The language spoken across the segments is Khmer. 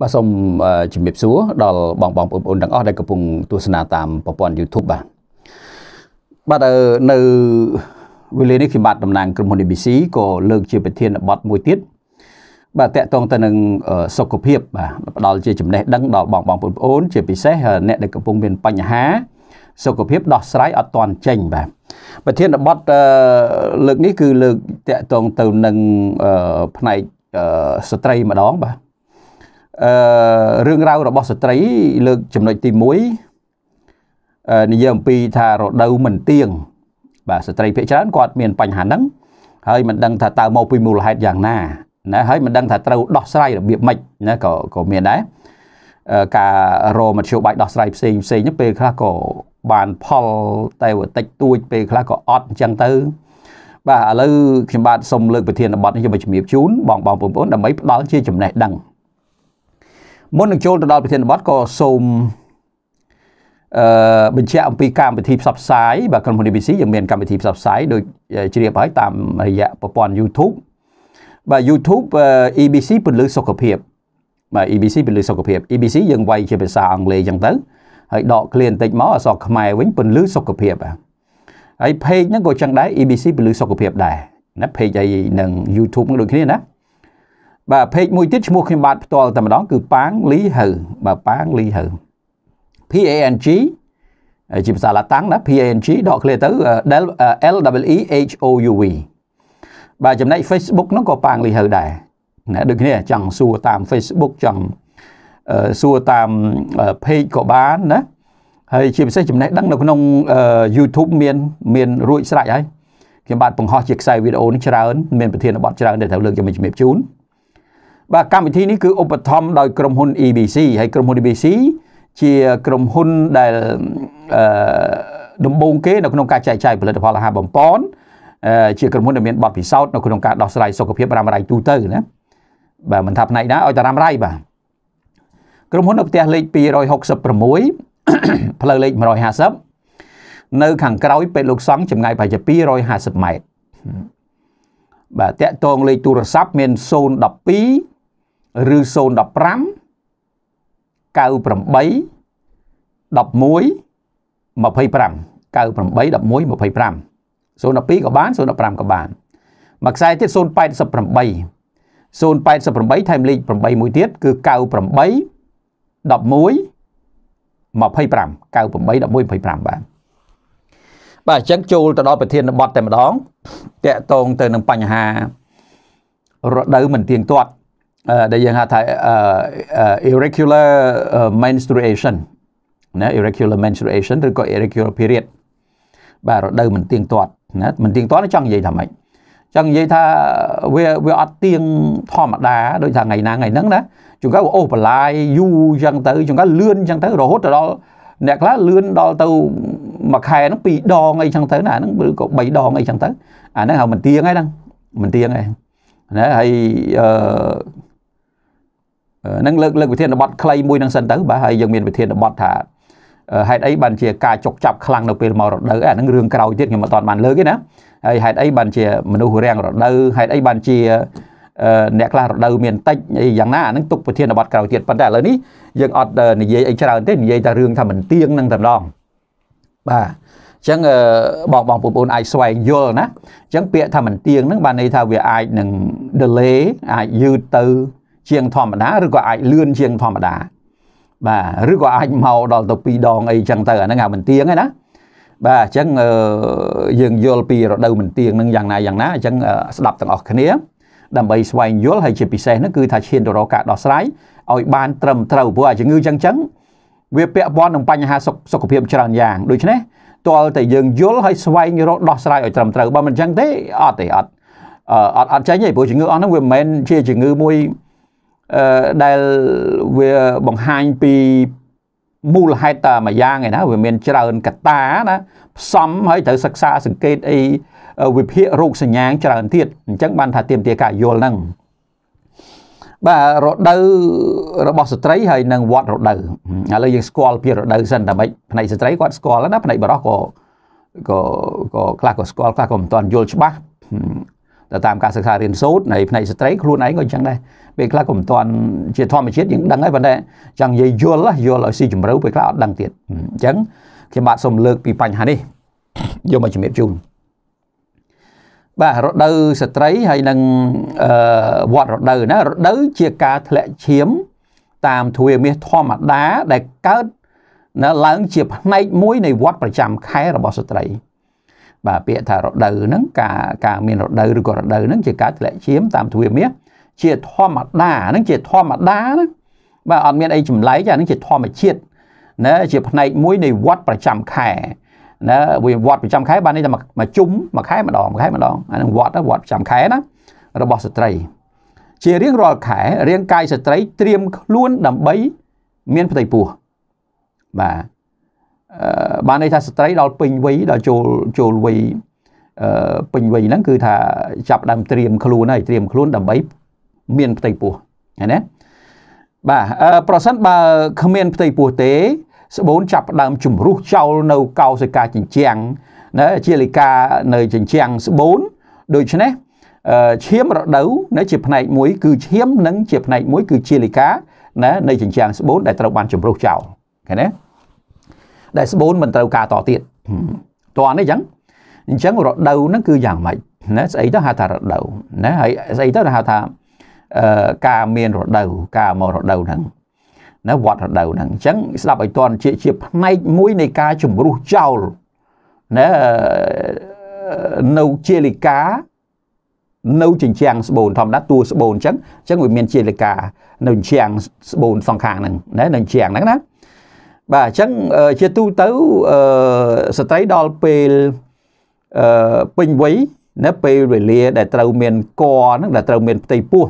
បាទសូមជំរាបសួរដល់បងបងប្អូនទាំងអស់ដែលកំពុងទស្សនាតាមប្រព័ន្ធ YouTube បាទបាទនៅវេលានេះខ្ញុំបាទតំណាងក្រុមហ៊ុន ABC ក៏លើកជាប្រធានបទមួយទៀតបាទតកតងទៅនឹងសុខភាពបាទផ្ដល់ជាចំណេះដឹងដល់បងបងប្អូនជាពិសេសអ្នកដែលកំពុងមានបញ្ហាសុខភាពដោះស្រាយអត់ទាន់ចេញបាទប្រធានបទលើកនេះគឺលើកតកតងទៅនឹងផ្នែកស្ត្រីម្ដងបាទអឺរឿងរ៉ាវរបស់ស្ត្រីលើកចំណុចទី1និយាយអំពីថារដូវមិនទៀងបាទស្ត្រីភាគច្រើនគាត់មាន បញ្ហាហ្នឹងហើយមិនដឹងថាតើមកពីមូលហេតុយ៉ាងណាណាហើយមិនដឹងថាត្រូវដោះស្រាយរបៀបម៉េចណាក៏ក៏មានដែរការរមធ្យោបាយដោះស្រាយផ្សេងផ្សេងហ្នឹងពេលខ្លះក៏បានផលតែតិចតួច ពេលខ្លះក៏អត់អញ្ចឹងទៅបាទឥឡូវខ្ញុំបាទសូមលើកប្រធានបទនេះខ្ញុំជម្រាបជូនបងបងប្អូនដើម្បីផ្ដល់ជាចំណេះដឹងមុននឹងចូលទៅដល់ប្រធានបទក៏សូមអឺបញ្ជាក់អំពីកម្មវិធីផ្សព្វផ្សាយបាទក្រុមហ៊ុន ABC យើងមានកម្មវិធីផ្សព្វផ្សាយដូចជ្រាបហើយតាមរយៈប្រព័ន្ធ YouTube បាទ YouTube EBC ពលឺសុខភាពបាទ EBC ពលឺសុខភាព EBC យើងវាយជាភាសាអង់គ្លេសអញ្ចឹងទៅហើយដកឃ្លាបន្តិចមកអក្សរខ្មែរវិញពលឺសុខភាពបាទហើយ page ហ្នឹងក៏ចឹងដែរ EBC ពលឺសុខភាពដែរណា page ហើយនឹង YouTube នឹងដូចគ្នាណាបាទពេកមួយទៀតឈ្មោះខ្ញុំបាទផ្ទាល់តែម្ដងគឺប៉ាងលីហៅបាទប៉ាងលីហៅ P A N G ជាភាសាឡាតាំងណា P A N G ដកឃ្លាទៅ L W E H O U V បាទចំណែក Facebook ហ្នឹងក៏ប៉ាងលីហៅដែរណាដូចគ្នាចង់សួរតាម Facebook ចង់សួរតាម page ក៏បានណាហើយជាពិសេសចំណេះដឹងនៅក្នុង YouTube មានមានរួចស្រេចហើយខ្ញុំបាទបង្ហោះជាខ្សែវីដេអូនេះច្រើនមានប្រធានបទច្រើនដែលត្រូវលើកជាជំរាបជូនបាទកម្មវិធីនេះគឺឧបត្ថម្ភដោយក្រុមហ៊ុន EBC ហើយក្រុមហ៊ុន EBC ជាក្រុមហ៊ុនដែលអឺដំបូងគេនៅក្នុងការចែកចាយផលិតផលអាហារបំពន់ជាក្រុមហ៊ុនដែលមានបទពិសោធន៍នៅក្នុងការដោះស្រាយសុខភាពរ៉ាំរ៉ៃទូទៅណាបាទមិនថាផ្នែកណាឲ្យតែរ៉ាំរ៉ៃបាទក្រុមហ៊ុននៅផ្ទះលេខ266ផ្លូវលេខ150នៅ ខាងក្រោយ ពេទ្យលោកសង្ឃចម្ងាយប្រហែលជា250ម៉ែត្របាទតាក់ទងលេខទូរស័ព្ទមាន012ឬ015 98 11 25 98 11 25 012ក៏បាន015ក៏បានមួយខ្សែទៀត088 088ថែមលេខ8មួយទៀតគឺ98 11 25 98 11 25បាទបាទអញ្ចឹងចូលទៅដល់ប្រធានបទតែម្ដងតកតងទៅនឹងបញ្ហារដូវមិនទៀងទាត់ដែលយើងហៅថា irregular menstruation ណា irregular menstruation ឬក៏ irregular period បាទរដូវមិនទៀងទាត់ណាមិនទៀងទាត់ចង់និយាយថាម៉េចចង់និយាយថាវាវាអត់ទៀងធម្មតាដូចថាថ្ងៃណាថ្ងៃហ្នឹងណាជួនកាលអូសបន្លាយយូរអញ្ចឹងទៅជួនកាលលឿនអញ្ចឹងទៅរហូតទៅដល់ អ្នកខ្លះលឿនដល់ទៅមួយខែហ្នឹងពីរដងអីចឹងទៅណាហ្នឹងឬក៏3ដងអីចឹងទៅអាហ្នឹងហៅមិនទៀងឯហ្នឹងមិនទៀងឯណាហើយអឺនឹងលើកលើកវិធានបទខ្លីមួយនឹងសិនទៅបាទហើយយើងមានវិធានបទថាហេតុអីបានជាការចុកចាប់ខ្លាំងនៅពេលមករដូវអានឹងរឿងក្រោយទៀតខ្ញុំមិនអត់បានលើកទេណាហើយហេតុអីបានជាមនុស្សរាំងរដូវហេតុអីបានជាអ្នកខ្លះរដូវមានតិចអីយ៉ាងណាអានឹងទុកប្រធានបទក្រោយទៀតប៉ុន្តែឥឡូវនេះយើងអត់និយាយអីច្រើនទេនិយាយតែរឿងថាមិនទៀងនឹងតែម្ដងបាទអញ្ចឹងបងបងប្អូនអាចស្វែងយល់ណាអញ្ចឹងពាក្យថាមិនទៀងហ្នឹងបានន័យថាវាអាចនឹង delay អាចយឺតទៅជាងធម្មតាឬក៏អាចលឿនជាងធម្មតាបាទឬក៏អាចមកដល់ទៅ2ដងអីចឹងទៅអាហ្នឹងអាមិនទៀងឯណាបាទអញ្ចឹងយើងយល់ពីរដូវមិនទៀងនឹងយ៉ាងណាយ៉ាងណាអញ្ចឹងស្ដាប់ទាំងអស់គ្នា ដើម្បីស្វែងយល់ហើយជាពិសេសហ្នឹងគឺ ថាឈានទៅរកការដោះស្រាយឲ្យបានត្រឹមត្រូវព្រោះអាជំងឺចឹងចឹងវាពាក់ព័ន្ធនឹងបញ្ហាសុខភាពច្រើនយ៉ាងដូច្នេះទាល់តែយើងយល់ហើយស្វែងរកដោះស្រាយឲ្យត្រឹមត្រូវបើមិនចឹងទេអត់ទេអត់អត់អត់ចេញទេព្រោះជំងឺអស់ហ្នឹងវាមិនមែនជាជំងឺមួយដែលវាបង្ហាញពីមូលហេតុតែមួយយ៉ាងឯណាវាមានច្រើនកត្តាណាផ្សំហើយត្រូវសិក្សាសង្កេតអីវិភាគរោគសញ្ញាច្រើនទៀតអញ្ចឹងបានថាទៀមទាការយល់ហ្នឹងបាទរដូវរបស់ស្ត្រី ហើយនឹងវត្តរដូវឥឡូវយើងស្គាល់ពីរដូវសិនតែម៉េចផ្នែកស្ត្រីគាត់ស្គាល់ណាផ្នែកបរោះក៏ក៏ក៏ខ្លះក៏ស្គាល់ខ្លះក៏មិនទាន់យល់ច្បាស់ទៅតាមការសិក្សារៀនសូត្រនៃផ្នែកស្ត្រីខ្លួនឯងក៏អញ្ចឹងដែរពេលខ្លះក៏មិនទាន់ជាធម្មជាតិយើងដឹងហើយប៉ុន្តែចង់និយាយយល់យល់ឲ្យស៊ីជម្រៅពេលខ្លះអត់ដឹងទៀតអញ្ចឹងខ្ញុំបាទសូមលើកពីបញ្ហានេះយកមកជំរាបជូនបាទរដូវស្ត្រីហើយនឹងអឺវត្តរដូវណារដូវជាការធ្លាក់ឈាម តាមទ្វារមាសធម្មតាដែលកើតនៅឡើងជាផ្នែកមួយនៃវត្តប្រចាំខែរបស់ស្ត្រីបាទពាក្យថារដូវហ្នឹងការការមានរដូវឬក៏រដូវហ្នឹងជាការធ្លាក់ឈាមតាមទ្វាមាសជាធម្មតាហ្នឹងជាធម្មតាណាបាទអត់មានអីចម្លែកអាហ្នឹងជាធម្មជាតិណាជាផ្នែកមួយនៃវត្តប្រចាំខែណាវាវត្តប្រចាំខែបាននេះតែមកជុំមួយខែម្ដងមួយខែម្ដងអានឹងវត្តវត្តប្រចាំខែណារបស់ស្ត្រី ជារៀងរាល់ខែរាងកាយស្ត្រីត្រៀមខ្លួនដើម្បីមានផ្ទៃពោះបាទបានន័យថាស្ត្រីដល់ពេញវ័យដល់ចូលចូលវ័យពេញវ័យហ្នឹងគឺថាចាប់ដើមត្រៀមខ្លួនហើយត្រៀមខ្លួន ដើម្បី មានផ្ទៃពោះឃើញទេបាទប្រសិនបើគ្មាន ផ្ទៃពោះទេ ស្បូនចាប់ដើមជំរុះចោលនៅ កោសិកាចិញ្ចាំងណាជាលិកានៅចិញ្ចាំងស្បូន ដូច្នេះឈាមរដូវណាជាផ្នែកមួយគឺឈាមនិងជាផ្នែកមួយ គឺជាលិកាណានៃចិញ្ចាំងស្បូនដែលត្រូវបានជំរុះចោលឃើញទេដែលស្បូនមិនត្រូវការតទៀតតនេះអញ្ចឹងអញ្ចឹងរដូវហ្នឹងគឺយ៉ាងម៉េចណាស្អីទៅហៅថារដូវណាហើយស្អីទៅហៅថាការមានរដូវការមករដូវហ្នឹងណាវត្តរដូវហ្នឹងអញ្ចឹងស្ដាប់ឲ្យតន់ជាជាផ្នែកមួយនៃការជំរុះចោលណានៅជាលិកានៅជញ្ជាំងស្បូនធម្មតាតួស្បូនអញ្ចឹងអញ្ចឹងវាមានជាលិកា នៅជញ្ជាំងស្បូនសងខាងហ្នឹងណានៅជញ្ជាំងហ្នឹងណាបាទអញ្ចឹងជាទូទៅស្ត្រីដល់ពេលពេញវ័យនៅពេលវេលា ដែលត្រូវមានកហ្នឹងដែលត្រូវមានផ្ទៃពោះ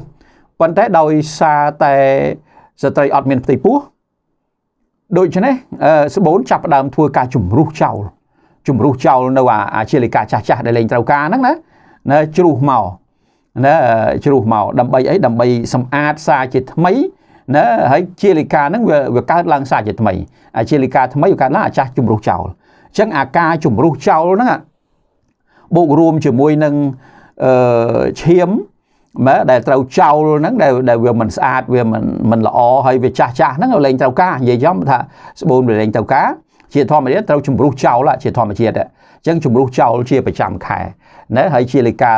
ប៉ុន្តែ ដោយសារតែស្ត្រីអត់មានផ្ទៃពោះដូច្នេះស្បូនចាប់ផ្ដើមធ្វើការ ជំរុះចោលជំរុះចោលនៅអាជាលិកាចាស់ចាស់ដែលលេងត្រូវការហ្នឹងណាណាជ្រុះមកណាជ្រុះមកដើម្បីអីដើម្បី សម្អាតសារជាថ្មីណាហើយជាលិកាហ្នឹងវាវាកើតឡើងសាជាថ្មីអាជាលិកាថ្មីវាកើតឡើងអាចាស់ជំរុះចោលអញ្ចឹងអាការជំរុះចោលហ្នឹងបូករួមជាមួយនឹងអឺឈាមមើលដែលត្រូវចោលហ្នឹងដែលដែលវាមិនស្អាតវាមិនមិនល្អហើយវាចាស់ចាស់ហ្នឹងលែងត្រូវការនិយាយចំថាស្បូនវាលែងត្រូវការជាធម្មជាតិត្រូវជំរុះចោលជាធម្មជាតិអញ្ចឹងជំរុះចោលជាប្រចាំខែណាហើយជាលេខា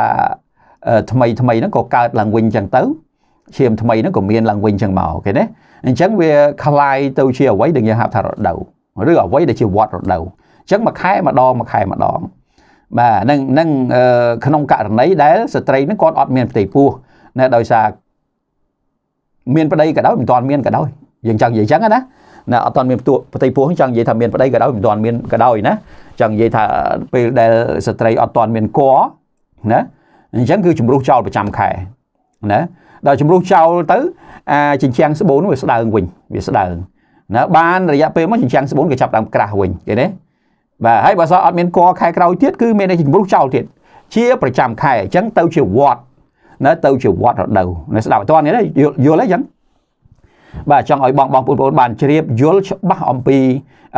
ថ្មីថ្មីហ្នឹងក៏កើតឡើងវិញអញ្ចឹងទៅឈាមថ្មីហ្នឹងក៏មានឡើងវិញចឹងមកគេណាអញ្ចឹងវាคล้ายទៅជាអ្វីដែលយើងហៅថារដូវឬអ្វីដែលជាវត្តរដូវអញ្ចឹងមួយខែម្ដងមួយខែម្ដងបាទនឹងនឹងក្នុងករណីដែលស្ត្រីហ្នឹងគាត់អត់មានផ្ទៃពោះណាដោយសារមានប្តីក៏ដោយមិនទាន់មានក៏ដោយយើងចង់និយាយចឹងណាណាអត់ទាន់មានផ្ទួផ្ទៃពោះចង់និយាយថាមានប្តីក៏ដោយមិនទាន់មានក៏ដោយណាចង់និយាយថាពេលដែលស្ត្រីអត់ទាន់មានគ័រណាអញ្ចឹងគឺជំរុះចោលប្រចាំខែណាដល់ជំរុះចោលទៅអាជញ្ជាំងស្បូនវាស្ដើងវិញវាស្ដើងណាបានរយៈពេលមកជញ្ជាំងស្បូនក៏ចាប់ដើមក្រាស់វិញឃើញទេបាទហើយបើសោះអត់មានកខែក្រោយទៀតគឺមានតែជំរុះចោលទៀតជាប្រចាំខែអញ្ចឹងទៅជាវត្តណាទៅជាវត្តរដូវណាស្ដាប់អត់ទាន់នេះយល់អីចឹងបាទចង់ឲ្យបងបងប្អូនបានជ្រាបយល់ច្បាស់អំពី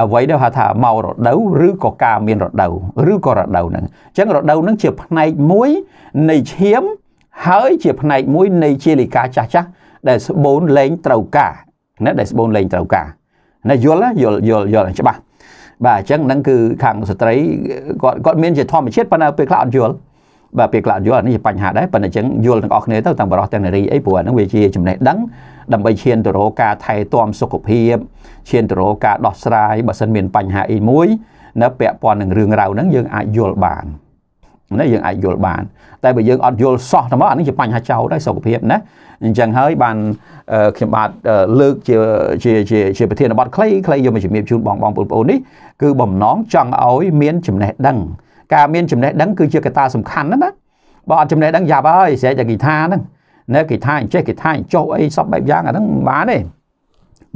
អ្វីដែលហៅថាមករដូវឬក៏ការមានរដូវឬក៏រដូវហ្នឹងអញ្ចឹងរដូវហ្នឹងជាផ្នែកមួយនៃឈាមហើយជាផ្នែកមួយនៃជាលិកាចាស់ចាស់ដែលស្បូនលែងត្រូវការណាដែលស្បូនលែងត្រូវការណាយល់យល់យល់យល់ច្បាស់បាទអញ្ចឹងហ្នឹងគឺខាងស្ត្រីគាត់គាត់មានជាធម្មជាតិប៉ុន្តែពេលខ្លះអត់យល់បាទពេលខ្លះអត់យល់នេះជាបញ្ហាដែរប៉ុន្តែអញ្ចឹងយល់ទាំងអស់គ្នាទៅទាំងបរិសុទ្ធទាំងនារីអីព្រោះអាហ្នឹងវាជាចំណេះដឹងដើម្បីឈានទៅរកការថែទាំសុខភាពឈានទៅរកការដោះស្រាយបើសិនមានបញ្ហាអីមួយនៅពាក់ព័ន្ធនឹងរឿងរ៉ាវហ្នឹងយើងអាចយល់បានណាយើងអាចយល់បានតែបើយើងអត់យល់សោះតែមកអានេះជាបញ្ហាចោលដែរសុខភាពណាអញ្ចឹងហើយបានខ្ញុំបាទលើកជាជាជាជាប្រធានបទខ្លីខ្លីយកមកជំរាបជូនបងបងបងប្អូននេះគឺបំណងចង់ឲ្យមានចំណេះដឹងការមានចំណេះដឹងគឺជាកត្តាសំខាន់ណាណាបើអត់ចំណេះដឹងយ៉ាប់ហើយស្រែកតែគីថាហ្នឹងណាគីថាអញ្ចេះគីថាអញ្ចោះអីសពបែបយ៉ាងអាហ្នឹងមិនបានទេ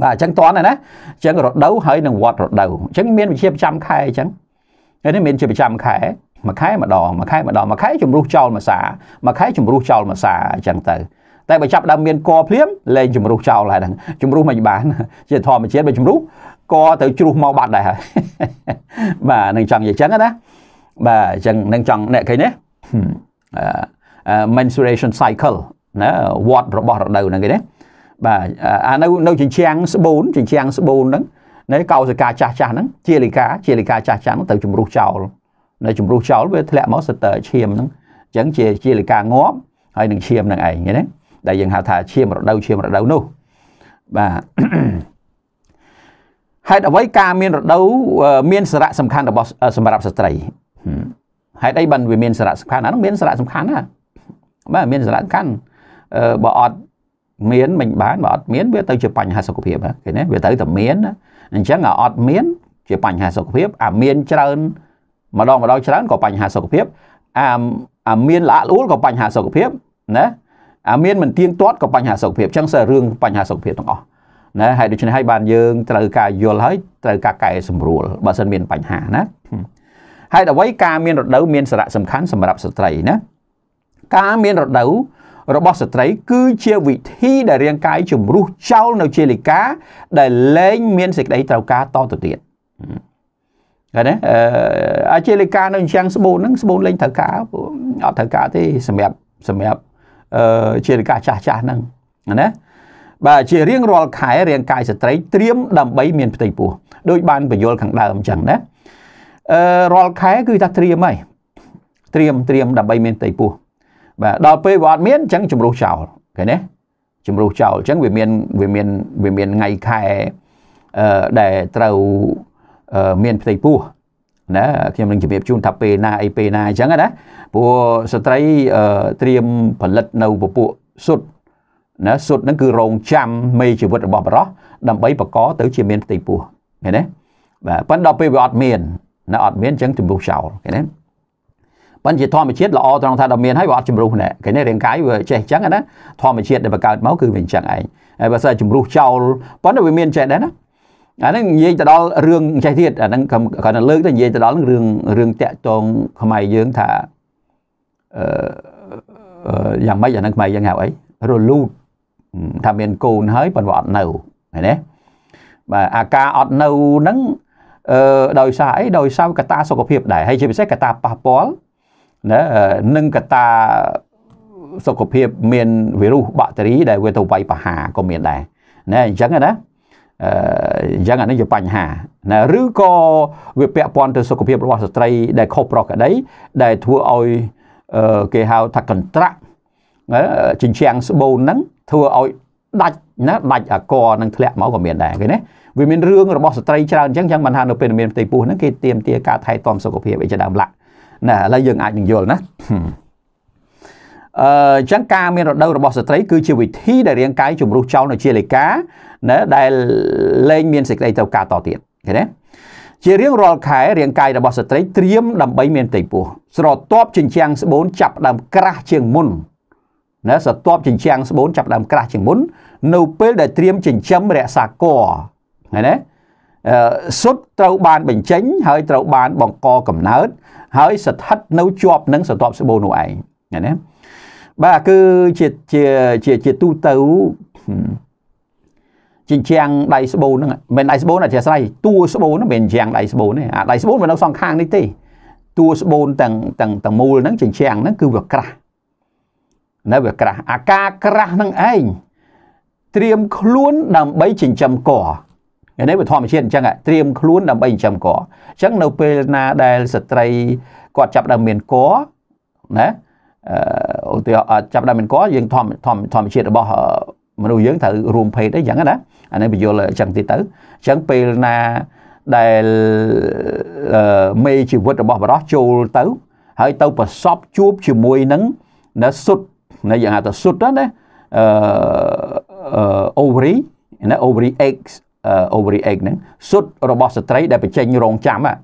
បាទអញ្ចឹងតន់ហើយណាអញ្ចឹងរដូវហើយនឹងវត្តរដូវអញ្ចឹងមានវិជាប្រចាំខែអញ្ចឹងហើយនេះមានជាប្រចាំខែមួយខែម្ដងមួយខែម្ដងមួយខែជំរុះចោលមួយសាមួយខែជំរុះចោលមួយសាអញ្ចឹងទៅតែបើចាប់ដើមមានកភ្លាមលែងជំរុះចោលហើយហ្នឹងជំរុះមិនបានជាធម្មជាតិបើជំរុះកទៅជ្រុះមកបាត់ដែរហើយបាទនឹងចង់និយាយអញ្ចឹងណាបាទអញ្ចឹងនឹងចង់អ្នកឃើញទេអឺ menstruation cycle ណាវត្តរបស់រដូវហ្នឹងគេណាបាទអានៅនៅជញ្ជាំងស្បូនជញ្ជាំងស្បូនហ្នឹងនៅកោសិកាចាស់ចាស់ហ្នឹងជាលិកាជាលិកាចាស់ចាស់ហ្នឹងទៅជំរុះចោលនៅជំរុះចោលវាធ្លាក់មកសិតតើឈាមហ្នឹងអញ្ចឹងជាជាលិកាងាប់ហើយនឹងឈាមហ្នឹងឯងណាដែលយើងហៅថាឈាមរដូវឈាមរដូវនោះបាទហេតុអ្វីការមានរដូវមានសារៈសំខាន់របស់សម្រាប់ស្ត្រីហេតុអីបានវាមានសារៈសំខាន់អានោះមានសារៈសំខាន់ណាបាទមានសារៈសំខាន់បើអត់មានមិនបានបើអត់មាន វាទៅជាបញ្ហាសុខភាពគេណាវាទៅតែមានអញ្ចឹងអត់មាន ជាបញ្ហាសុខភាពអាមានច្រើនម្ដងម្ដងច្រើនក៏បញ្ហាសុខភាពអាអាមានល្អល្អួលក៏បញ្ហាសុខភាពណាអាមានមិនទៀងទាត់ក៏បញ្ហាសុខភាពអញ្ចឹងសើរឿងបញ្ហាសុខភាពទាំងអស់ណាហើយដូច្នេះហើយបានយើងត្រូវការយល់ហើយត្រូវការកែសម្រួលបើសិនមានបញ្ហាណាហើយអ្វីការមានរដូវមានសារៈសំខាន់សម្រាប់ស្ត្រីណាការមានរដូវរបស់ស្ត្រី គឺជាវិធីដែលរាងកាយជំរុះចោលនៅជាលិកា ដែលលែងមានសេចក្តីត្រូវការតទៅទៀតឃើញទេអាជាលេខានៅជាងស្បូនហ្នឹងស្បូនលេងត្រូវការអត់ត្រូវការទេសម្រាប់សម្រាប់អឺជាលេខាចាស់ចាស់ហ្នឹងណា បាទជារៀងរាល់ខែរាងកាយស្ត្រីត្រៀមដើម្បីមានផ្ទៃពោះដូចបានបញ្យលខាងដើមអញ្ចឹងណាអឺរាល់ខែគឺថាត្រៀមហើយត្រៀមត្រៀមដើម្បី មានផ្ទៃពោះ បាទដល់ពេលវាអត់មានអញ្ចឹងជំរុះចោលឃើញទេជំរុះចោលអញ្ចឹងវាមានវាមានវាមានថ្ងៃខែអឺដែលត្រូវមានផ្ទៃពោះណាខ្ញុំនឹងជម្រាបជូនថាពេលណាអីពេលណាអញ្ចឹងណាព្រោះស្ត្រីត្រៀមផលិតនៅពពួកសុទ្ធណាសុទ្ធហ្នឹងគឺរងចាំមេជីវិតរបស់បរោះដើម្បីបកទៅជាមានផ្ទៃពោះឃើញទេបាទប៉ុន្តែដល់ពេលវាអត់មានណាអត់មានអញ្ចឹងជំរុះចោលឃើញទេប៉ុន្តែជាធម្មជាតិល្អត្រង់ថាដល់មានហើយវាអត់ជំរុះណែឃើញទេរាងកាយវាចេះអញ្ចឹងណាធម្មជាតិដែលបង្កើតមកគឺវាអញ្ចឹងឯងហើយបើសិនជំរុះចោលប៉ុន្តែវាមានចេះដែរណាអាហ្នឹងនិយាយទៅដល់រឿងចេះទៀតអាហ្នឹងគាត់នៅលើកទៅនិយាយទៅដល់រឿងរឿងតាក់តងខ្មែរយើងថាអឺយ៉ាងម៉េចអាហ្នឹងខ្មែរយើងហៅអីរលូតថាមានកូនហើយប៉ុន្តែអត់នៅឃើញទេបាទអាការអត់នៅហ្នឹងអឺដោយសារអីដោយសារកត្តាសុខភាពដែរហើយជាពិសេសកត្តាប៉ះពាល់ណានិងកត្តាសុខភាពមានវីរុសបាក់តេរី ដែលវាទៅវាយប្រហាក៏មានដែរណាអញ្ចឹងណាអឺអញ្ចឹងអានេះជាបញ្ហាណាឬក៏វាពាក់ព័ន្ធទៅសុខភាពរបស់ស្ត្រី ដែលខុសប្រក្រតី ដែលធ្វើឲ្យគេហៅថាកន្ត្រាក់ចិញ្ចាំងស្បូនហ្នឹងធ្វើឲ្យដាច់ណាដាច់អាកនឹងធ្លាក់មកក៏មានដែរគេណាវាមានរឿងរបស់ស្ត្រីច្រើនអញ្ចឹងយ៉ាងមិនថានៅពេលមានផ្ទៃពោះហ្នឹងគេទៀមទាការថែទាំសុខភាពអីជាដើមឡាក់ណាឥឡូវយើងអាចនឹងយល់ណាអឺអញ្ចឹងការមានរដូវរបស់ស្ត្រី គឺជាវិធីដែលរាងកាយជំរុះចោលនៅជាលេខាណាដែលលែងមានសេចក្តីត្រូវការតទៀតឃើញទេជារៀងរាល់ខែរាងកាយរបស់ស្ត្រីត្រៀមដើម្បីមានផ្ទៃពោះស្រទាប់ជញ្ជាំងស្បូនចាប់ដើមក្រាស់ជាងមុនណាស្រទាប់ជញ្ជាំងស្បូនចាប់ដើមក្រាស់ជាងមុននៅពេល ដែលត្រៀមចិញ្ចឹមរក្សាគរឃើញទេអឺសុទ្ធត្រូវបាន បញ្ចេញហើយត្រូវបាន បង្កកំណើត ហើយស្ថិត នៅជាប់នឹងស្រទាប់ស្បូននោះឯងឃើញទេបាទគឺជាជាជាទូទៅជញ្ជាំងដៃស្បូនហ្នឹងមិនដៃស្បូនអធិស្ឋ័យតួស្បូនហ្នឹងមិនជញ្ជាំងដៃស្បូនទេអាដៃស្បូនមិននៅសងខាងនេះទេតួស្បូនទាំងទាំងទាំងមូលហ្នឹងជញ្ជាំងហ្នឹងគឺវាក្រាស់នៅវាក្រាស់អាការក្រាស់ហ្នឹងឯងត្រៀមខ្លួន ដើម្បីចិញ្ចឹមកឯនេះវាធម្មជាតិអញ្ចឹងត្រៀមខ្លួនដើម្បីចិញ្ចឹមកអញ្ចឹងនៅពេលណាដែលស្ត្រីគាត់ចាប់ដើមមានកណាអឺឧទាហរណ៍ចាប់ដើមមានកយើងធម្មធម្មជាតិរបស់មនុស្សយើងត្រូវរួមភេទអីយ៉ាងណាអានេះបញ្យល់អញ្ចឹងទៀតទៅអញ្ចឹងពេលណាដែលមេជីវិតរបស់បរោះចូលទៅ ហើយទៅប្រសពជួប ជាមួយនឹងនៅសុទ្ធណាយ៉ាងហៅថាសុទ្ធណាអឺអូវរីណាអូវរី X អូវរី X ហ្នឹងសុទ្ធរបស់ស្ត្រីដែលបញ្ចេញ រងចាំហ្នឹង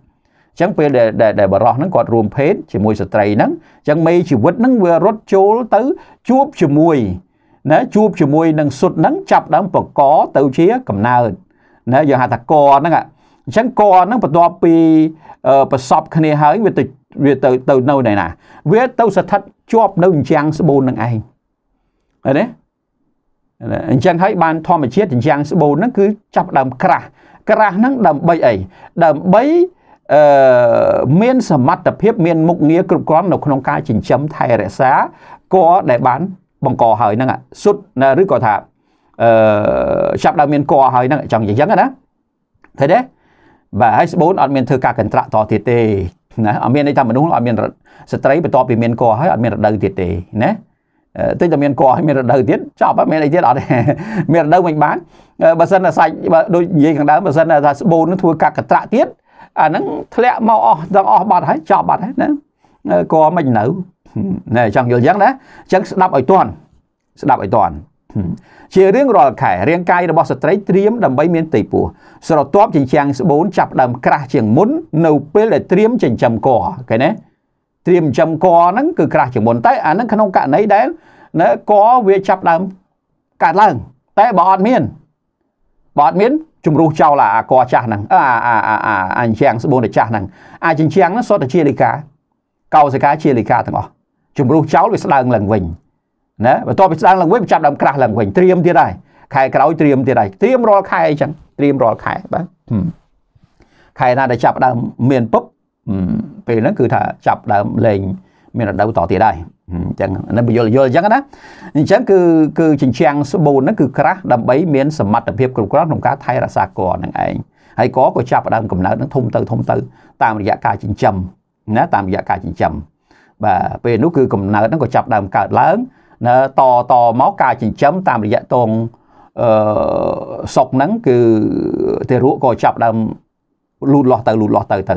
ចឹងពេលដែលដែលបរោះហ្នឹងគាត់រួមភេទជាមួយស្ត្រីហ្នឹងចឹងមេជីវិតហ្នឹងវារត់ចូលទៅជួបជាមួយណាជួបជាមួយនឹងសុទ្ធហ្នឹងចាប់ដើមបកទៅជាកំណើតណាយើងហៅថាកហ្នឹងអញ្ចឹងកហ្នឹងបន្ទាប់ពីប្រសពគ្នាហើយវាទៅវាទៅទៅនៅណែណា វាទៅស្ថិតជាប់នៅអញ្ចាំងស្បូននឹងឯងឃើញទេអញ្ចឹងហើយបានធម្មជាតិអញ្ចាំងស្បូនហ្នឹងគឺចាប់ដើមក្រាស់ក្រាស់ហ្នឹងដើម្បីអីដើម្បីអឺមានសមត្ថភាពមានមុខងារគ្រប់គ្រាន់នៅ ក្នុងការចិញ្ចឹមថែរក្សាកដែលបានបង្កហើយហ្នឹងសុទ្ធឬក៏ថាអឺចាប់ដើមមានកហើយហ្នឹងចង់និយាយអញ្ចឹងណាឃើញទេបាទហើយស្បូនអត់មានធ្វើការកន្ត្រាក់តទៀតទេណាអត់មានន័យថាមនុស្សអត់មាន ស្ត្រីបន្ទាប់ពីមានកហើយអត់មានរដូវទៀតទេណាតែតែមានកហើយមានរដូវទៀតចប់ហើយមានអីទៀតអត់មានរដូវមិនបានបើសិនតែសាច់ដូចនិយាយខាងដើមបើសិនថាស្បូននឹងធ្វើការកន្ត្រាក់ទៀតអាហ្នឹងធ្លាក់មកអស់ទាំងអស់បាត់ហើយចប់បាត់ហើយណាកមិននៅណែចង់យល់យ៉ាងណាអញ្ចឹងស្ដាប់ឲ្យទាន់ស្ដាប់ឲ្យទាន់ជារៀងរាល់ខែរាងកាយរបស់ស្ត្រីត្រៀមដើម្បីមាន ទីពោះស្រទាប់ចិញ្ចាំងស្បូនចាប់ដើមក្រាស់ជាងមុននៅពេលដែលត្រៀមចិញ្ចឹមកឃើញទេត្រៀមចិញ្ចឹមកហ្នឹងគឺក្រាស់ជាងមុនតែអាហ្នឹងក្នុងករណីដែលណាកវាចាប់ដើមកើតឡើងតែបើអត់មានបើអត់មានជំរុះចោលអាកចាស់ហ្នឹងអាអាអាអាចិញ្ចាំងស្បូនចាស់ហ្នឹងអាចិញ្ចាំងហ្នឹងសុទ្ធតែជាលិកា កោសិកាជាលិកាទាំងអស់ជំរុះចោលវាស្ដើងឡើងវិញណាបន្ទាប់ពីស្ដើងឡើងវិញវាចាប់ដើមក្រាស់ឡើងវិញត្រៀមទៀតហើយខែក្រោយត្រៀមទៀតហើយត្រៀមរាល់ខែអញ្ចឹងត្រៀមរាល់ខែបាទខែណាដែលចាប់ដើមមានពុបពេលហ្នឹងគឺថាចាប់ដើមលេងមានរដូវតទៀតដែរអញ្ចឹងនេះបយល់យល់អញ្ចឹងណាអញ្ចឹងគឺគឺជញ្ជាំងស្បូនហ្នឹងគឺក្រាស់ដើម្បីមានសមត្ថភាពគ្រប់គ្រាន់ក្នុងការថែរក្សាគរនឹងឯងហើយគរក៏ចាប់ដើមកំណើតនឹងធំទៅធំទៅតាមរយៈការចិញ្ចឹមណាតាមរយៈការចិញ្ចឹមបាទពេលនោះគឺកំណើតហ្នឹងក៏ចាប់ដើមកើតឡើងណែតតមកការចិញ្ចឹមតាមរយៈតងអឺសុកហ្នឹងគឺទារកក៏ចាប់ដើមលូតលាស់ទៅលូតលាស់ទៅទៅ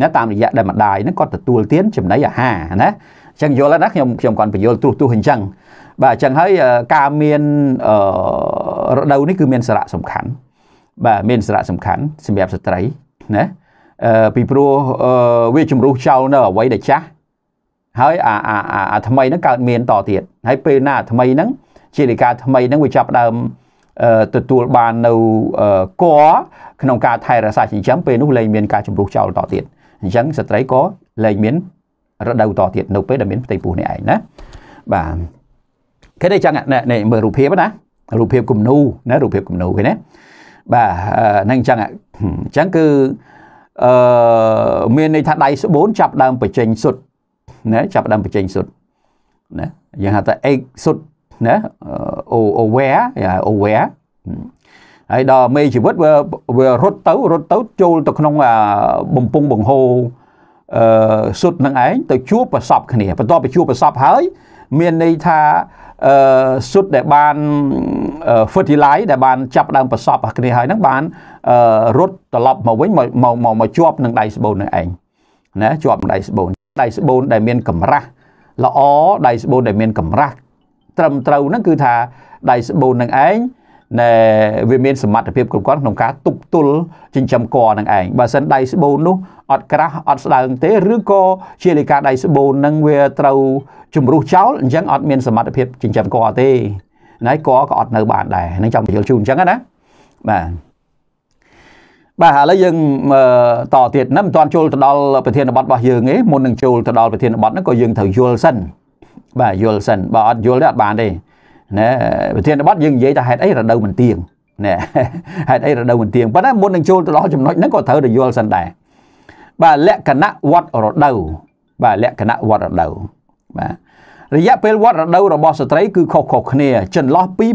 ណាតាមរយៈដែលម្ដាយហ្នឹងគាត់ទទួលទានចំណីអាហារណាអញ្ចឹងយល់ហើយណាខ្ញុំខ្ញុំគាត់បញ្យល់ទ្រុសទ្រុសអញ្ចឹងបាទអញ្ចឹងហើយការមានរដូវនេះគឺមានសារៈសំខាន់ បាទមានសារៈសំខាន់សម្រាប់ស្ត្រីណាពីព្រោះវាជំរុះចោលនៅអ្វីដែលចាស់ហើយអាអាអាថ្មីហ្នឹងកើតមាន តទៀតហើយពេលណាថ្មីហ្នឹងជាលិកាថ្មីហ្នឹងវាចាប់ដើមទទួលបាននៅគ័រក្នុងការថែរក្សាចិញ្ចឹមពេលនោះលែងមានការជំរុះចោលតទៀតអញ្ចឹងស្ត្រីក៏លែងមានរដូវតទៀតនៅពេលដែលមានផ្ទៃពោះនេះឯងណាបាទគេនេះចឹងនេះមើលរូបភាពណារូបភាពគំនូណារូបភាពគំនូឃើញទេបាទហ្នឹងចឹងអញ្ចឹងគឺអឺមានន័យថាដៃស្បូនចាប់ដើមបញ្ចេញសុទ្ធណាចាប់ដើមបញ្ចេញសុទ្ធណាយើងហៅថាអេកសុទ្ធណាអូអូវែអូវែហើយដល់មេជីវិតវាវារត់ទៅរត់ទៅចូលទៅក្នុងបំពង់បង្ហូរអឺសុទ្ធនឹងឯងទៅជួបប្រសពគ្នាបន្ទាប់ពីជួបប្រសពហើយ មានន័យថាអឺសុទ្ធដែលបាន fertilize ដែលបានចាប់ដើមប្រសពគ្នាហើយហ្នឹងបានរត់ត្រឡប់មកវិញមកមកមកជាប់នឹងដៃស្បូននឹងឯងណាជាប់នឹងដៃស្បូនដៃស្បូនដែលមានកម្រាស់ល្អដៃស្បូនដែលមានកម្រាស់ត្រឹមត្រូវហ្នឹងគឺថាដៃស្បូននឹងឯងណែវាមានសមត្ថភាពគ្រប់គ្រាន់ក្នុងការទប់ទល់ចិញ្ចឹមកនឹងឯងបើសិនដៃស្បូននោះអត់ក្រាស់អត់ស្ដើងទេឬក៏ជាលេការដៃស្បូននឹងវាត្រូវជំរុះចោលអញ្ចឹងអត់មានសមត្ថភាពចិញ្ចឹមកទេណៃកក៏អត់នៅបានដែរនឹងចង់បញ្យល់ជូនអញ្ចឹងណាបាទបាទឥឡូវយើង តទៀតណាមិនទាន់ចូលទៅដល់ប្រធានបទរបស់យើងទេមុននឹងចូលទៅដល់ប្រធានបទហ្នឹងក៏យើងត្រូវយល់សិនបាទយល់សិនបើអត់យល់ទេអត់បានទេណាប្រធានបទយើងនិយាយថាហេតុអីរដូវមិនទៀងណាហេតុអីរដូវមិនទៀងប៉ុន្តែមុននឹងចូលទៅដល់ចំណុចហ្នឹងក៏ត្រូវតែយល់សិនដែរបាទលក្ខណៈវត្តរដូវបាទលក្ខណៈវត្តរដូវបាទរយៈពេលវត្តរដូវរបស់ស្ត្រី គឺខុសៗគ្នា ចន្លោះពី